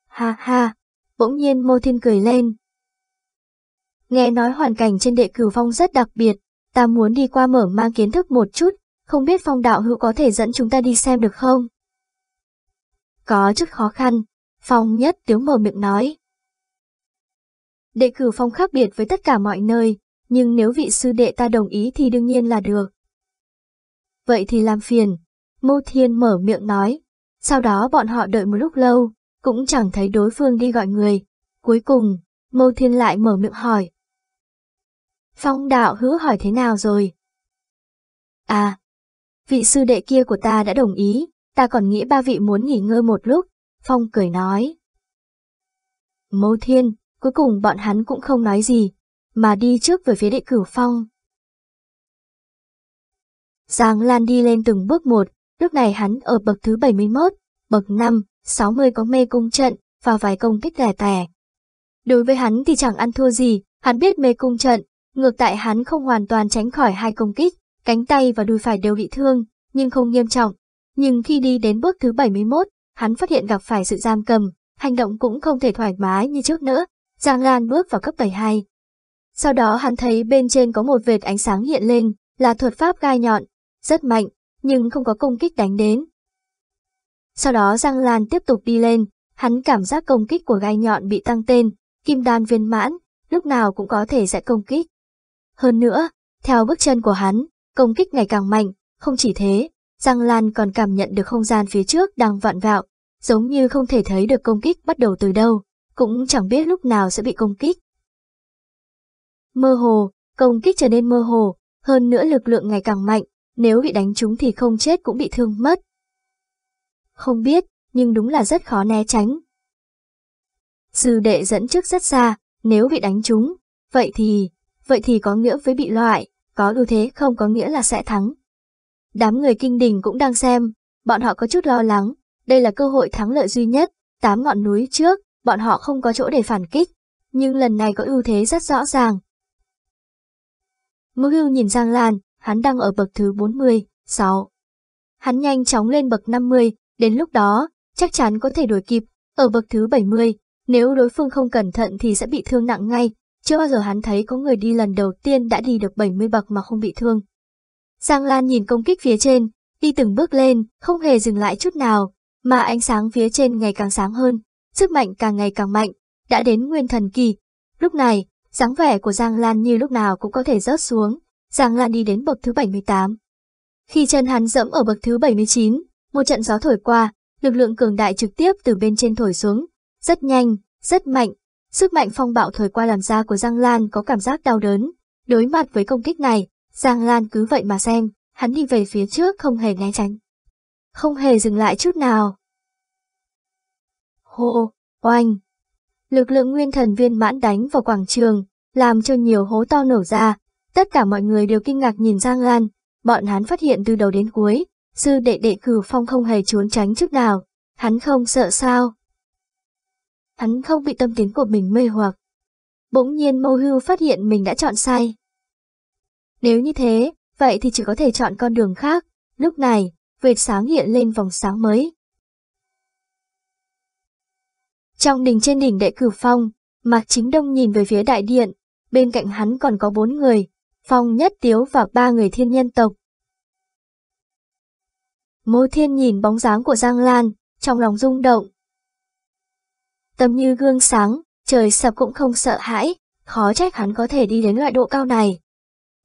Ha ha, bỗng nhiên Mô thiên cười lên, Nghe nói hoàn cảnh trên đệ cửu phong rất đặc biệt, ta muốn đi qua mở mang kiến thức một chút, không biết phong đạo hữu có thể dẫn chúng ta đi xem được không? Có chút khó khăn, phong nhất tiếu mở miệng nói. Đệ cửu phong khác biệt với tất cả mọi nơi, nhưng nếu vị sư đệ ta đồng ý thì đương nhiên là được. Vậy thì làm phiền, Mô Thiên mở miệng nói. Sau đó bọn họ đợi một lúc lâu, cũng chẳng thấy đối phương đi gọi người. Cuối cùng, Mâu Thiên lại mở miệng hỏi, Phong đạo hứa hỏi thế nào rồi? À, vị sư đệ kia của ta đã đồng ý, ta còn nghĩ ba vị muốn nghỉ ngơi một lúc, Phong cười nói. Mâu thiên, cuối cùng bọn hắn cũng không nói gì, mà đi trước về phía đệ cửu Phong. Giang Lan đi lên từng bước một, lúc này hắn ở bậc thứ 71, bậc 5, 60 có mê cung trận và vài công kích tẻ tẻ. Đối với hắn thì chẳng ăn thua gì, hắn biết mê cung trận, Ngược tại hắn không hoàn toàn tránh khỏi hai công kích, cánh tay và đùi phải đều bị thương, nhưng không nghiêm trọng. Nhưng khi đi đến bước thứ 71, hắn phát hiện gặp phải sự giam cầm, hành động cũng không thể thoải mái như trước nữa. Giang Lan bước vào cấp hai. Sau đó hắn thấy bên trên có một vệt ánh sáng hiện lên, là thuật pháp gai nhọn, rất mạnh, nhưng không có công kích đánh đến. Sau đó Giang Lan tiếp tục đi lên, hắn cảm giác công kích của gai nhọn bị tăng tên, kim đan viên mãn, lúc nào cũng có thể sẽ công kích. Hơn nữa, theo bước chân của hắn, công kích ngày càng mạnh, không chỉ thế, Giang Lan còn cảm nhận được không gian phía trước đang vạn vạo, giống như không thể thấy được công kích bắt đầu từ đâu, cũng chẳng biết lúc nào sẽ bị công kích. Mơ hồ, công kích trở nên mơ hồ, hơn nữa lực lượng ngày càng mạnh, nếu bị đánh trúng thì không chết cũng bị thương mất. Không biết, nhưng đúng là rất khó né tránh. Dư đệ dẫn trước rất xa, nếu bị đánh trúng, vậy thì vậy thì có nghĩa với bị loại, có ưu thế không có nghĩa là sẽ thắng. Đám người kinh đình cũng đang xem, bọn họ có chút lo lắng, đây là cơ hội thắng lợi duy nhất, tám ngọn núi trước, bọn họ không có chỗ để phản kích, nhưng lần này có ưu thế rất rõ ràng. Mưu hưu nhìn Giang Lan, hắn đang ở bậc thứ 40, 6. Hắn nhanh chóng lên bậc 50, đến lúc đó, chắc chắn có thể đuổi kịp, ở bậc thứ 70, nếu đối phương không cẩn thận thì sẽ bị thương nặng ngay, chưa bao giờ hắn thấy có người đi lần đầu tiên đã đi được 70 bậc mà không bị thương. Giang Lan nhìn công kích phía trên, đi từng bước lên, không hề dừng lại chút nào, mà ánh sáng phía trên ngày càng sáng hơn, sức mạnh càng ngày càng mạnh, đã đến nguyên thần kỳ. Lúc này, dáng vẻ của Giang Lan như lúc nào cũng có thể rớt xuống, Giang Lan đi đến bậc thứ 78. Khi chân hắn dẫm ở bậc thứ 79, một trận gió thổi qua, lực lượng cường đại trực tiếp từ bên trên thổi xuống, rất nhanh, rất mạnh, Sức mạnh phong bạo thời qua làm da của Giang Lan có cảm giác đau đớn. Đối mặt với công kích này, Giang Lan cứ vậy mà xem, hắn đi về phía trước không hề né tránh. Không hề dừng lại chút nào. Hô, oanh. Lực lượng nguyên thần viên mãn đánh vào quảng trường, làm cho nhiều hố to nổ ra. Tất cả mọi người đều kinh ngạc nhìn Giang Lan, bọn hắn phát hiện từ đầu đến cuối, sư đệ đệ cử phong không hề trốn tránh chút nào. Hắn không sợ sao? hắn không bị tâm tính của mình mê hoặc. Bỗng nhiên Mâu Hưu phát hiện mình đã chọn sai. Nếu như thế, vậy thì chỉ có thể chọn con đường khác, lúc này, vệt sáng hiện lên vòng sáng mới. Trong đình trên đỉnh đệ cử phong, Mạc Chính Đông nhìn về phía đại điện, bên cạnh hắn còn có bốn người, Phong Nhất Tiếu và ba người thiên nhân tộc. Mô Thiên nhìn bóng dáng của Giang Lan, trong lòng rung động, tâm như gương sáng, trời sập cũng không sợ hãi, khó trách hắn có thể đi đến loại độ cao này.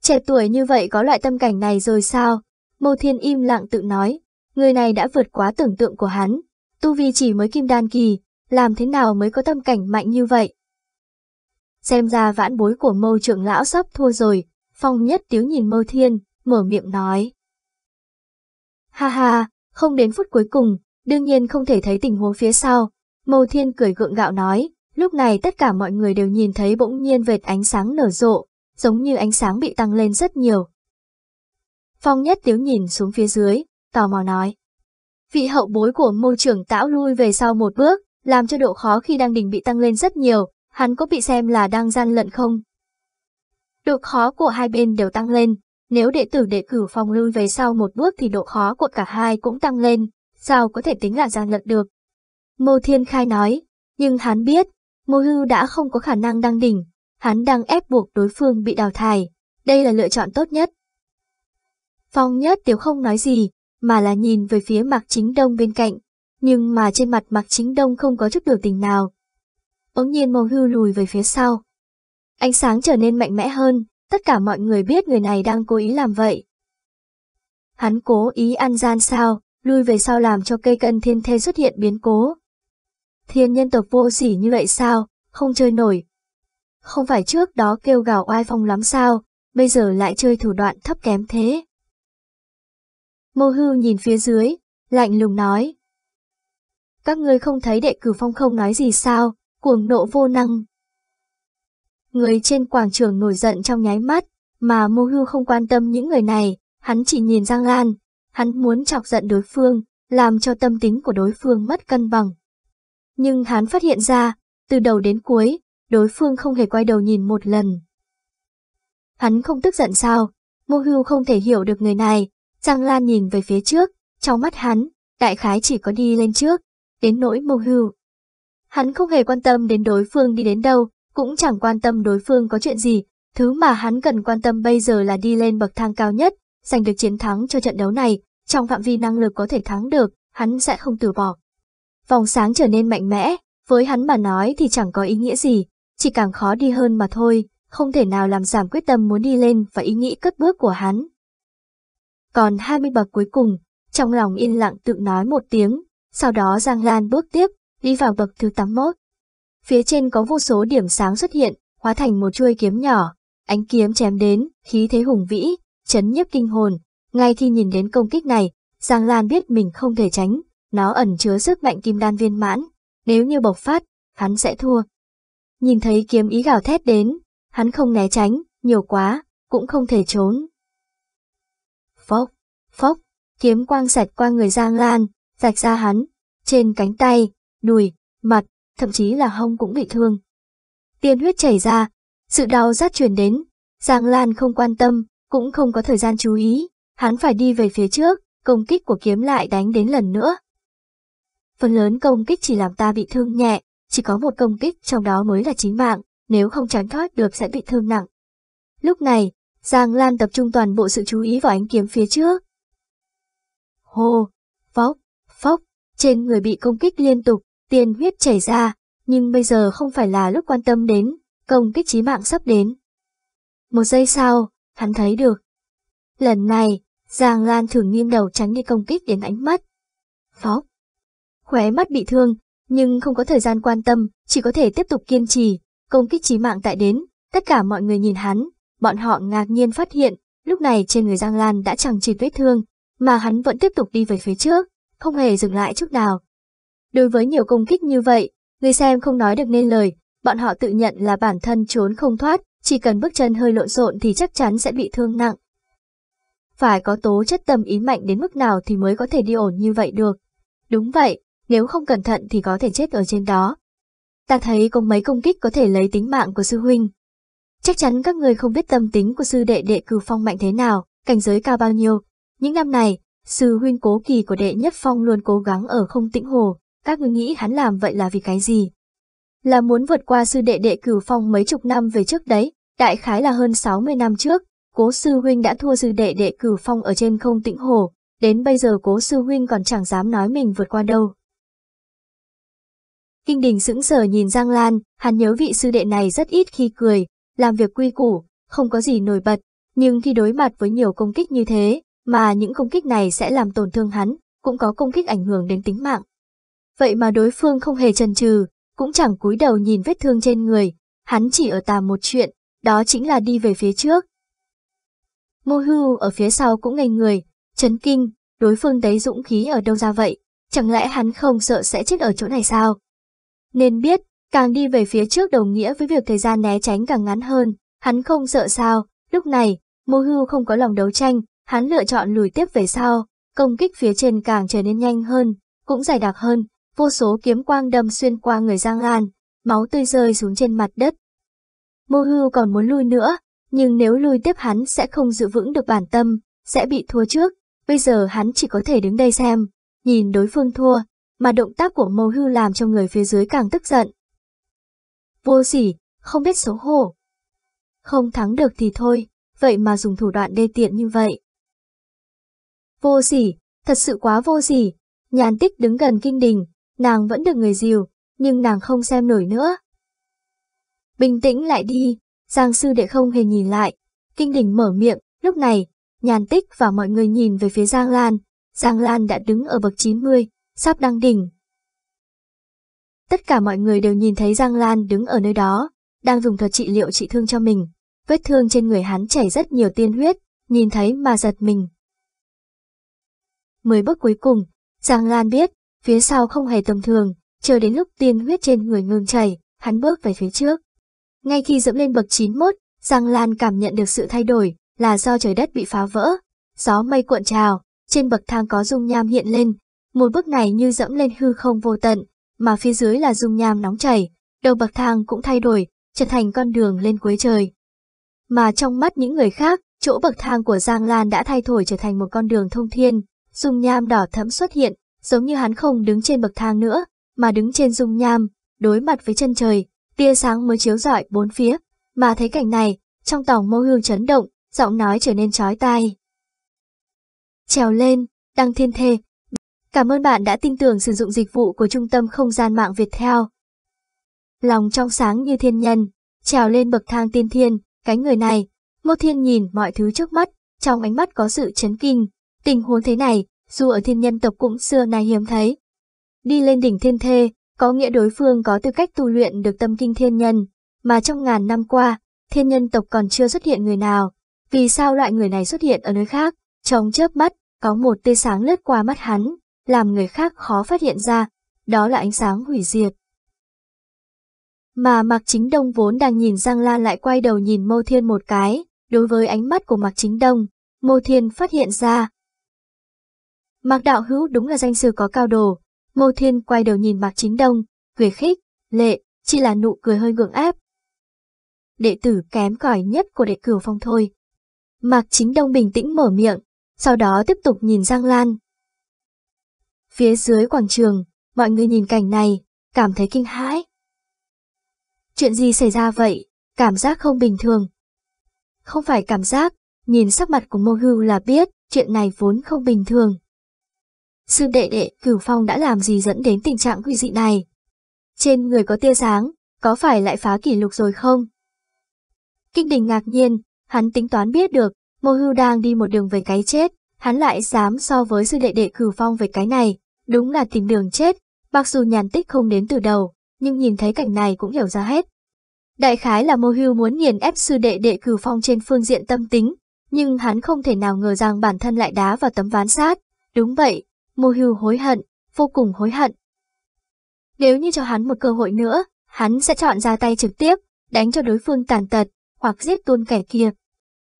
Trẻ tuổi như vậy có loại tâm cảnh này rồi sao? Mâu Thiên im lặng tự nói, người này đã vượt quá tưởng tượng của hắn, tu vi chỉ mới kim đan kỳ, làm thế nào mới có tâm cảnh mạnh như vậy? Xem ra vãn bối của mâu trưởng lão sắp thua rồi, phong nhất tiếu nhìn mâu thiên, mở miệng nói. Ha ha, không đến phút cuối cùng, đương nhiên không thể thấy tình huống phía sau, Mâu Thiên cười gượng gạo nói, lúc này tất cả mọi người đều nhìn thấy bỗng nhiên vệt ánh sáng nở rộ, giống như ánh sáng bị tăng lên rất nhiều. Phong Nhất Tiếu nhìn xuống phía dưới, tò mò nói. Vị hậu bối của môi trưởng tão lui về sau một bước, làm cho độ khó khi đang đỉnh bị tăng lên rất nhiều, hắn có bị xem là đang gian lận không? Độ khó của hai bên đều tăng lên, nếu đệ tử đệ cử phong lui về sau một bước thì độ khó của cả hai cũng tăng lên, sao có thể tính là gian lận được? Mô Thiên Khai nói, nhưng hắn biết, Mô Hưu đã không có khả năng đăng đỉnh, hắn đang ép buộc đối phương bị đào thải, đây là lựa chọn tốt nhất. Phong Nhất Tiếu không nói gì, mà là nhìn về phía Mạc Chính Đông bên cạnh, nhưng mà trên mặt Mạc Chính Đông không có chút biểu tình nào. Bỗng nhiên Mô Hưu lùi về phía sau. Ánh sáng trở nên mạnh mẽ hơn, tất cả mọi người biết người này đang cố ý làm vậy. Hắn cố ý ăn gian sao, Lùi về sau làm cho cây cân thiên thê xuất hiện biến cố, Thiên nhân tộc vô sỉ như vậy sao, không chơi nổi. Không phải trước đó kêu gào oai phong lắm sao, bây giờ lại chơi thủ đoạn thấp kém thế. Mô hưu nhìn phía dưới, lạnh lùng nói. Các ngươi không thấy đệ cử phong không nói gì sao, cuồng nộ vô năng. Người trên quảng trường nổi giận trong nháy mắt, mà mô hưu không quan tâm những người này, hắn chỉ nhìn Giang Lan, hắn muốn chọc giận đối phương, làm cho tâm tính của đối phương mất cân bằng. Nhưng hắn phát hiện ra, từ đầu đến cuối, đối phương không hề quay đầu nhìn một lần. Hắn không tức giận sao, Mô Hưu không thể hiểu được người này, Giang Lan nhìn về phía trước, trong mắt hắn, đại khái chỉ có đi lên trước, đến nỗi Mô Hưu. Hắn không hề quan tâm đến đối phương đi đến đâu, cũng chẳng quan tâm đối phương có chuyện gì, thứ mà hắn cần quan tâm bây giờ là đi lên bậc thang cao nhất, giành được chiến thắng cho trận đấu này, trong phạm vi năng lực có thể thắng được, hắn sẽ không từ bỏ vòng sáng trở nên mạnh mẽ, với hắn mà nói thì chẳng có ý nghĩa gì, chỉ càng khó đi hơn mà thôi, không thể nào làm giảm quyết tâm muốn đi lên và ý nghĩ cất bước của hắn. Còn 20 bậc cuối cùng, trong lòng yên lặng tự nói một tiếng, sau đó Giang Lan bước tiếp, đi vào bậc thứ 81. Phía trên có vô số điểm sáng xuất hiện, hóa thành một chuôi kiếm nhỏ, ánh kiếm chém đến, khí thế hùng vĩ, chấn nhiếp kinh hồn. Ngay khi nhìn đến công kích này, Giang Lan biết mình không thể tránh, nó ẩn chứa sức mạnh kim đan viên mãn, nếu như bộc phát, hắn sẽ thua. Nhìn thấy kiếm ý gào thét đến, hắn không né tránh, nhiều quá, cũng không thể trốn. Phốc, phốc, kiếm quang sạch qua người Giang Lan, rạch ra hắn, trên cánh tay, đùi, mặt, thậm chí là hông cũng bị thương. Tiên huyết chảy ra, sự đau rát truyền đến, Giang Lan không quan tâm, cũng không có thời gian chú ý, hắn phải đi về phía trước, công kích của kiếm lại đánh đến lần nữa phần lớn công kích chỉ làm ta bị thương nhẹ, chỉ có một công kích trong đó mới là chính mạng, nếu không tránh thoát được sẽ bị thương nặng. Lúc này, Giang Lan tập trung toàn bộ sự chú ý vào ánh kiếm phía trước. Hô, phóc, phóc, trên người bị công kích liên tục, tiền huyết chảy ra, nhưng bây giờ không phải là lúc quan tâm đến, công kích chí mạng sắp đến. Một giây sau, hắn thấy được. Lần này, Giang Lan thường nghiêng đầu tránh đi công kích đến ánh mắt. Phóc, Khóe mắt bị thương, nhưng không có thời gian quan tâm, chỉ có thể tiếp tục kiên trì, công kích chí mạng tại đến. Tất cả mọi người nhìn hắn, bọn họ ngạc nhiên phát hiện, lúc này trên người Giang Lan đã chẳng chỉ vết thương, mà hắn vẫn tiếp tục đi về phía trước, không hề dừng lại chút nào. Đối với nhiều công kích như vậy, người xem không nói được nên lời, bọn họ tự nhận là bản thân trốn không thoát, chỉ cần bước chân hơi lộn xộn thì chắc chắn sẽ bị thương nặng. Phải có tố chất tâm ý mạnh đến mức nào thì mới có thể đi ổn như vậy được. Đúng vậy, nếu không cẩn thận thì có thể chết ở trên đó. Ta thấy có mấy công kích có thể lấy tính mạng của sư huynh. Chắc chắn các người không biết tâm tính của sư đệ đệ cửu phong mạnh thế nào, cảnh giới cao bao nhiêu. Những năm này, sư huynh cố kỳ của đệ nhất phong luôn cố gắng ở không tĩnh hồ, các người nghĩ hắn làm vậy là vì cái gì? Là muốn vượt qua sư đệ đệ cửu phong mấy chục năm về trước đấy, đại khái là hơn 60 năm trước, cố sư huynh đã thua sư đệ đệ cửu phong ở trên không tĩnh hồ, đến bây giờ cố sư huynh còn chẳng dám nói mình vượt qua đâu, Kinh đình sững sờ nhìn Giang Lan, hắn nhớ vị sư đệ này rất ít khi cười, làm việc quy củ, không có gì nổi bật, nhưng khi đối mặt với nhiều công kích như thế, mà những công kích này sẽ làm tổn thương hắn, cũng có công kích ảnh hưởng đến tính mạng. Vậy mà đối phương không hề chần chừ, cũng chẳng cúi đầu nhìn vết thương trên người, hắn chỉ ở tà một chuyện, đó chính là đi về phía trước. Ngô hưu ở phía sau cũng ngây người, chấn kinh, đối phương đấy dũng khí ở đâu ra vậy, chẳng lẽ hắn không sợ sẽ chết ở chỗ này sao? nên biết càng đi về phía trước đồng nghĩa với việc thời gian né tránh càng ngắn hơn. Hắn không sợ sao, lúc này, Mô Hưu không có lòng đấu tranh, hắn lựa chọn lùi tiếp về sau, công kích phía trên càng trở nên nhanh hơn, cũng dài đặc hơn, vô số kiếm quang đâm xuyên qua người Giang An, máu tươi rơi xuống trên mặt đất. Mô Hưu còn muốn lui nữa, nhưng nếu lui tiếp hắn sẽ không giữ vững được bản tâm, sẽ bị thua trước, bây giờ hắn chỉ có thể đứng đây xem, nhìn đối phương thua, mà động tác của Mâu Hư làm cho người phía dưới càng tức giận. Vô sỉ, không biết xấu hổ. Không thắng được thì thôi, vậy mà dùng thủ đoạn đê tiện như vậy. Vô sỉ, thật sự quá vô sỉ, nhàn tích đứng gần kinh đình, nàng vẫn được người dìu, nhưng nàng không xem nổi nữa. Bình tĩnh lại đi, Giang sư đệ không hề nhìn lại. Kinh đình mở miệng, lúc này, nhàn tích và mọi người nhìn về phía Giang Lan. Giang Lan đã đứng ở bậc 90, sắp đăng đỉnh. Tất cả mọi người đều nhìn thấy Giang Lan đứng ở nơi đó, đang dùng thuật trị liệu trị thương cho mình. Vết thương trên người hắn chảy rất nhiều tiên huyết, nhìn thấy mà giật mình. Mười bước cuối cùng, Giang Lan biết, phía sau không hề tầm thường, chờ đến lúc tiên huyết trên người ngừng chảy, hắn bước về phía trước. Ngay khi dẫm lên bậc 91, Giang Lan cảm nhận được sự thay đổi, là do trời đất bị phá vỡ. Gió mây cuộn trào, trên bậc thang có dung nham hiện lên, một bước này như dẫm lên hư không vô tận, mà phía dưới là dung nham nóng chảy, đầu bậc thang cũng thay đổi, trở thành con đường lên cuối trời. Mà trong mắt những người khác, chỗ bậc thang của Giang Lan đã thay thổi trở thành một con đường thông thiên, dung nham đỏ thẫm xuất hiện, giống như hắn không đứng trên bậc thang nữa, mà đứng trên dung nham, đối mặt với chân trời, tia sáng mới chiếu rọi bốn phía, mà thấy cảnh này, trong tòng mô hương chấn động, giọng nói trở nên chói tai. Trèo lên, đăng thiên thê, Cảm ơn bạn đã tin tưởng sử dụng dịch vụ của Trung tâm Không gian mạng viettel Lòng trong sáng như thiên nhân, trèo lên bậc thang tiên thiên, cái người này, Ngô Thiên nhìn mọi thứ trước mắt, trong ánh mắt có sự chấn kinh, tình huống thế này, dù ở thiên nhân tộc cũng xưa nay hiếm thấy. Đi lên đỉnh thiên thê, có nghĩa đối phương có tư cách tu luyện được tâm kinh thiên nhân, mà trong ngàn năm qua, thiên nhân tộc còn chưa xuất hiện người nào. Vì sao loại người này xuất hiện ở nơi khác? Trong chớp mắt, có một tia sáng lướt qua mắt hắn, làm người khác khó phát hiện ra, đó là ánh sáng hủy diệt. Mà Mạc Chính Đông vốn đang nhìn Giang Lan lại quay đầu nhìn Mô Thiên một cái, đối với ánh mắt của Mạc Chính Đông, Mô Thiên phát hiện ra. Mạc Đạo Hữu đúng là danh sư có cao đồ, Mô Thiên quay đầu nhìn Mạc Chính Đông, cười khích, lệ, chỉ là nụ cười hơi ngượng ép. Đệ tử kém cỏi nhất của đệ cửu phong thôi. Mạc Chính Đông bình tĩnh mở miệng, sau đó tiếp tục nhìn Giang Lan, Phía dưới quảng trường, mọi người nhìn cảnh này, cảm thấy kinh hãi. Chuyện gì xảy ra vậy? Cảm giác không bình thường. Không phải cảm giác, nhìn sắc mặt của Mô Hưu là biết, chuyện này vốn không bình thường. Sư đệ đệ Cửu Phong đã làm gì dẫn đến tình trạng quỷ dị này? Trên người có tia sáng, có phải lại phá kỷ lục rồi không? Kinh đình ngạc nhiên, hắn tính toán biết được, Mô Hưu đang đi một đường về cái chết, hắn lại dám so với sư đệ đệ Cửu Phong về cái này, Đúng là tìm đường chết, mặc dù nhàn tích không đến từ đầu, nhưng nhìn thấy cảnh này cũng hiểu ra hết. Đại khái là mô hưu muốn nghiền ép sư đệ đệ cử phong trên phương diện tâm tính, nhưng hắn không thể nào ngờ rằng bản thân lại đá vào tấm ván sát. Đúng vậy, mô hưu hối hận, vô cùng hối hận. Nếu như cho hắn một cơ hội nữa, hắn sẽ chọn ra tay trực tiếp, đánh cho đối phương tàn tật, hoặc giết tuôn kẻ kia.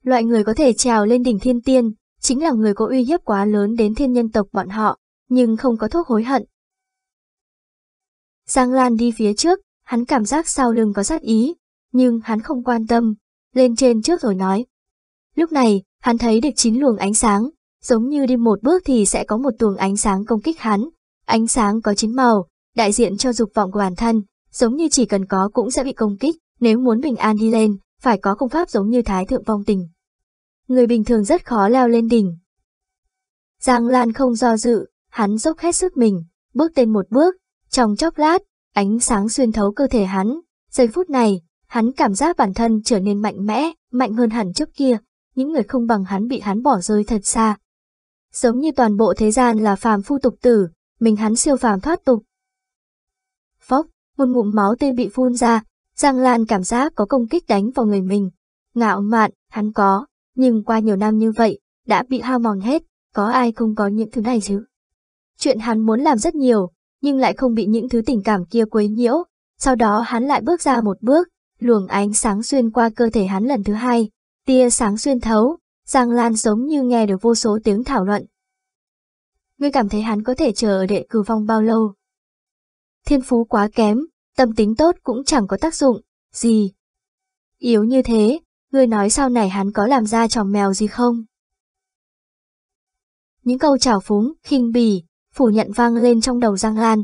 Loại người có thể trèo lên đỉnh thiên tiên, chính là người có uy hiếp quá lớn đến thiên nhân tộc bọn họ nhưng không có thuốc hối hận. Giang Lan đi phía trước, hắn cảm giác sau lưng có sát ý, nhưng hắn không quan tâm, lên trên trước rồi nói. Lúc này, hắn thấy được chín luồng ánh sáng, giống như đi một bước thì sẽ có một tuồng ánh sáng công kích hắn. Ánh sáng có chín màu, đại diện cho dục vọng của bản thân, giống như chỉ cần có cũng sẽ bị công kích, nếu muốn bình an đi lên, phải có công pháp giống như thái thượng vong tình. Người bình thường rất khó leo lên đỉnh. Giang Lan không do dự, hắn dốc hết sức mình, bước thêm một bước, trong chốc lát, ánh sáng xuyên thấu cơ thể hắn. Giây phút này, hắn cảm giác bản thân trở nên mạnh mẽ, mạnh hơn hẳn trước kia, những người không bằng hắn bị hắn bỏ rơi thật xa. Giống như toàn bộ thế gian là phàm phu tục tử, mình hắn siêu phàm thoát tục. Phốc, một ngụm máu tươi bị phun ra, Giang Lan cảm giác có công kích đánh vào người mình. Ngạo mạn, hắn có, nhưng qua nhiều năm như vậy, đã bị hao mòn hết, có ai không có những thứ này chứ? Chuyện hắn muốn làm rất nhiều, nhưng lại không bị những thứ tình cảm kia quấy nhiễu. Sau đó hắn lại bước ra một bước, luồng ánh sáng xuyên qua cơ thể hắn lần thứ hai, tia sáng xuyên thấu, Giang Lan giống như nghe được vô số tiếng thảo luận. Ngươi cảm thấy hắn có thể chờ ở đệ cử vong bao lâu? Thiên phú quá kém, tâm tính tốt cũng chẳng có tác dụng, gì. Yếu như thế, ngươi nói sau này hắn có làm ra trò mèo gì không? Những câu chào phúng, khinh bỉ, phủ nhận vang lên trong đầu Giang Lan.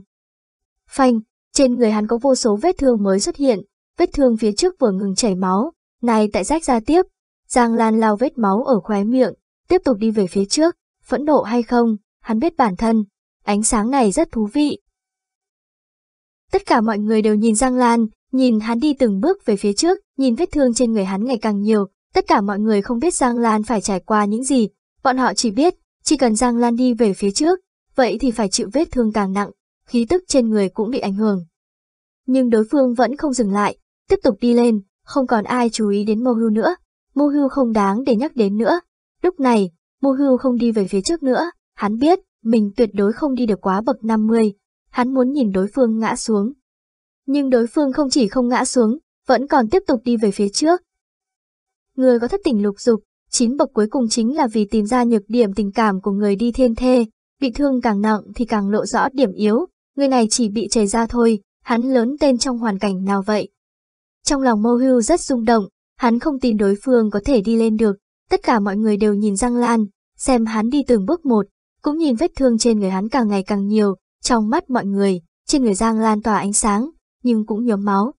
Phanh, trên người hắn có vô số vết thương mới xuất hiện, vết thương phía trước vừa ngừng chảy máu, này tại rách ra tiếp. Giang Lan lao vết máu ở khóe miệng, tiếp tục đi về phía trước, phẫn nộ hay không, hắn biết bản thân, ánh sáng này rất thú vị. Tất cả mọi người đều nhìn Giang Lan, nhìn hắn đi từng bước về phía trước, nhìn vết thương trên người hắn ngày càng nhiều, tất cả mọi người không biết Giang Lan phải trải qua những gì, bọn họ chỉ biết, chỉ cần Giang Lan đi về phía trước, vậy thì phải chịu vết thương càng nặng, khí tức trên người cũng bị ảnh hưởng. Nhưng đối phương vẫn không dừng lại, tiếp tục đi lên, không còn ai chú ý đến mô hưu nữa, mô hưu không đáng để nhắc đến nữa. Lúc này, mô hưu không đi về phía trước nữa, hắn biết mình tuyệt đối không đi được quá bậc 50, hắn muốn nhìn đối phương ngã xuống. Nhưng đối phương không chỉ không ngã xuống, vẫn còn tiếp tục đi về phía trước. Người có thất tình lục dục, chín bậc cuối cùng chính là vì tìm ra nhược điểm tình cảm của người đi thiên thê, bị thương càng nặng thì càng lộ rõ điểm yếu, người này chỉ bị chảy ra thôi, hắn lớn tên trong hoàn cảnh nào vậy. Trong lòng Mâu Hưu rất rung động, hắn không tin đối phương có thể đi lên được, tất cả mọi người đều nhìn Giang Lan, xem hắn đi từng bước một, cũng nhìn vết thương trên người hắn càng ngày càng nhiều, trong mắt mọi người, trên người Giang Lan tỏa ánh sáng, nhưng cũng nhuốm máu.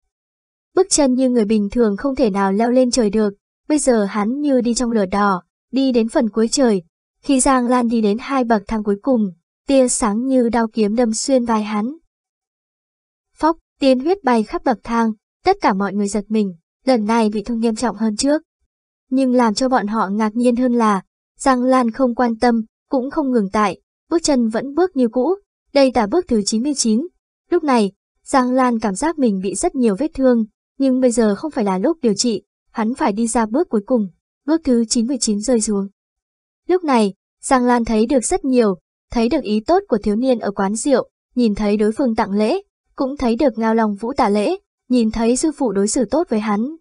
Bước chân như người bình thường không thể nào leo lên trời được, bây giờ hắn như đi trong lửa đỏ, đi đến phần cuối trời, khi Giang Lan đi đến hai bậc thang cuối cùng, tia sáng như đao kiếm đâm xuyên vai hắn. Phóc, tiên huyết bay khắp bậc thang, tất cả mọi người giật mình, lần này bị thương nghiêm trọng hơn trước. Nhưng làm cho bọn họ ngạc nhiên hơn là, Giang Lan không quan tâm, cũng không ngừng tại, bước chân vẫn bước như cũ, đây là bước thứ 99. Lúc này, Giang Lan cảm giác mình bị rất nhiều vết thương, nhưng bây giờ không phải là lúc điều trị, hắn phải đi ra bước cuối cùng, bước thứ 99 rơi xuống. Lúc này, Giang Lan thấy được rất nhiều, thấy được ý tốt của thiếu niên ở quán rượu, nhìn thấy đối phương tặng lễ, cũng thấy được ngao lòng vũ tả lễ, nhìn thấy sư phụ đối xử tốt với hắn.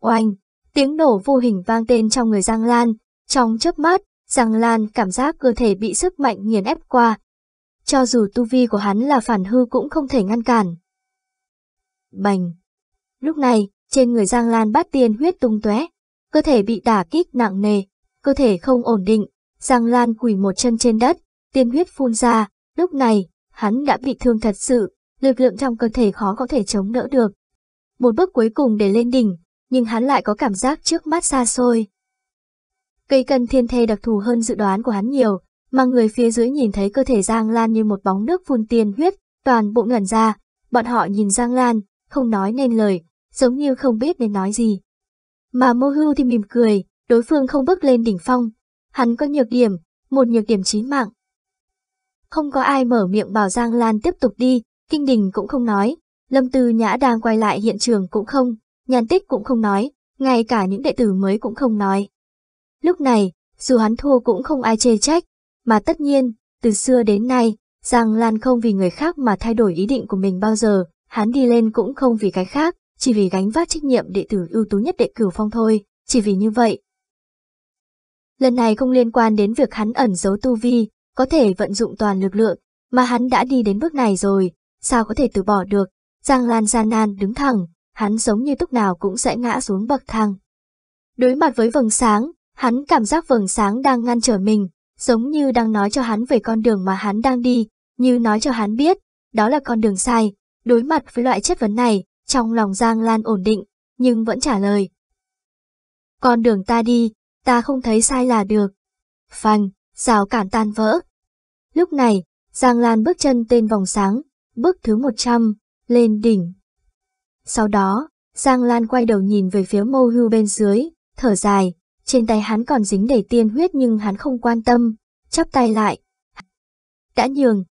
Oanh, tiếng nổ vô hình vang tên trong người Giang Lan, trong chớp mắt, Giang Lan cảm giác cơ thể bị sức mạnh nghiền ép qua. Cho dù tu vi của hắn là phản hư cũng không thể ngăn cản. Bành. Lúc này, trên người Giang Lan bát tiên huyết tung tóe, cơ thể bị đả kích nặng nề, cơ thể không ổn định, Giang Lan quỳ một chân trên đất, tiên huyết phun ra, lúc này, hắn đã bị thương thật sự, lực lượng trong cơ thể khó có thể chống đỡ được. Một bước cuối cùng để lên đỉnh, nhưng hắn lại có cảm giác trước mắt xa xôi. Cây cân thiên thê đặc thù hơn dự đoán của hắn nhiều, mà người phía dưới nhìn thấy cơ thể Giang Lan như một bóng nước phun tiên huyết, toàn bộ ngẩn ra, bọn họ nhìn Giang Lan, không nói nên lời, giống như không biết nên nói gì. Mà mô hưu thì mỉm cười, đối phương không bước lên đỉnh phong. Hắn có nhược điểm, một nhược điểm chí mạng. Không có ai mở miệng bảo Giang Lan tiếp tục đi, Kinh Đình cũng không nói, Lâm Tư Nhã đang quay lại hiện trường cũng không, nhàn tích cũng không nói, ngay cả những đệ tử mới cũng không nói. Lúc này, dù hắn thua cũng không ai chê trách, mà tất nhiên, từ xưa đến nay, Giang Lan không vì người khác mà thay đổi ý định của mình bao giờ, hắn đi lên cũng không vì cái khác, chỉ vì gánh vác trách nhiệm đệ tử ưu tú nhất đệ cửu phong thôi, chỉ vì như vậy, Lần này không liên quan đến việc hắn ẩn giấu tu vi, có thể vận dụng toàn lực lượng, mà hắn đã đi đến bước này rồi, sao có thể từ bỏ được. Giang Lan gian nan đứng thẳng, hắn giống như lúc nào cũng sẽ ngã xuống bậc thang. Đối mặt với vầng sáng, hắn cảm giác vầng sáng đang ngăn trở mình, giống như đang nói cho hắn về con đường mà hắn đang đi, như nói cho hắn biết, đó là con đường sai. Đối mặt với loại chất vấn này, trong lòng Giang Lan ổn định, nhưng vẫn trả lời. Con đường ta đi, ta không thấy sai là được. Phanh, rào cản tan vỡ. Lúc này, Giang Lan bước chân tên vòng sáng, bước thứ 100, lên đỉnh. Sau đó, Giang Lan quay đầu nhìn về phía mô hưu bên dưới, thở dài, trên tay hắn còn dính đầy tiên huyết nhưng hắn không quan tâm, chắp tay lại. Đã nhường,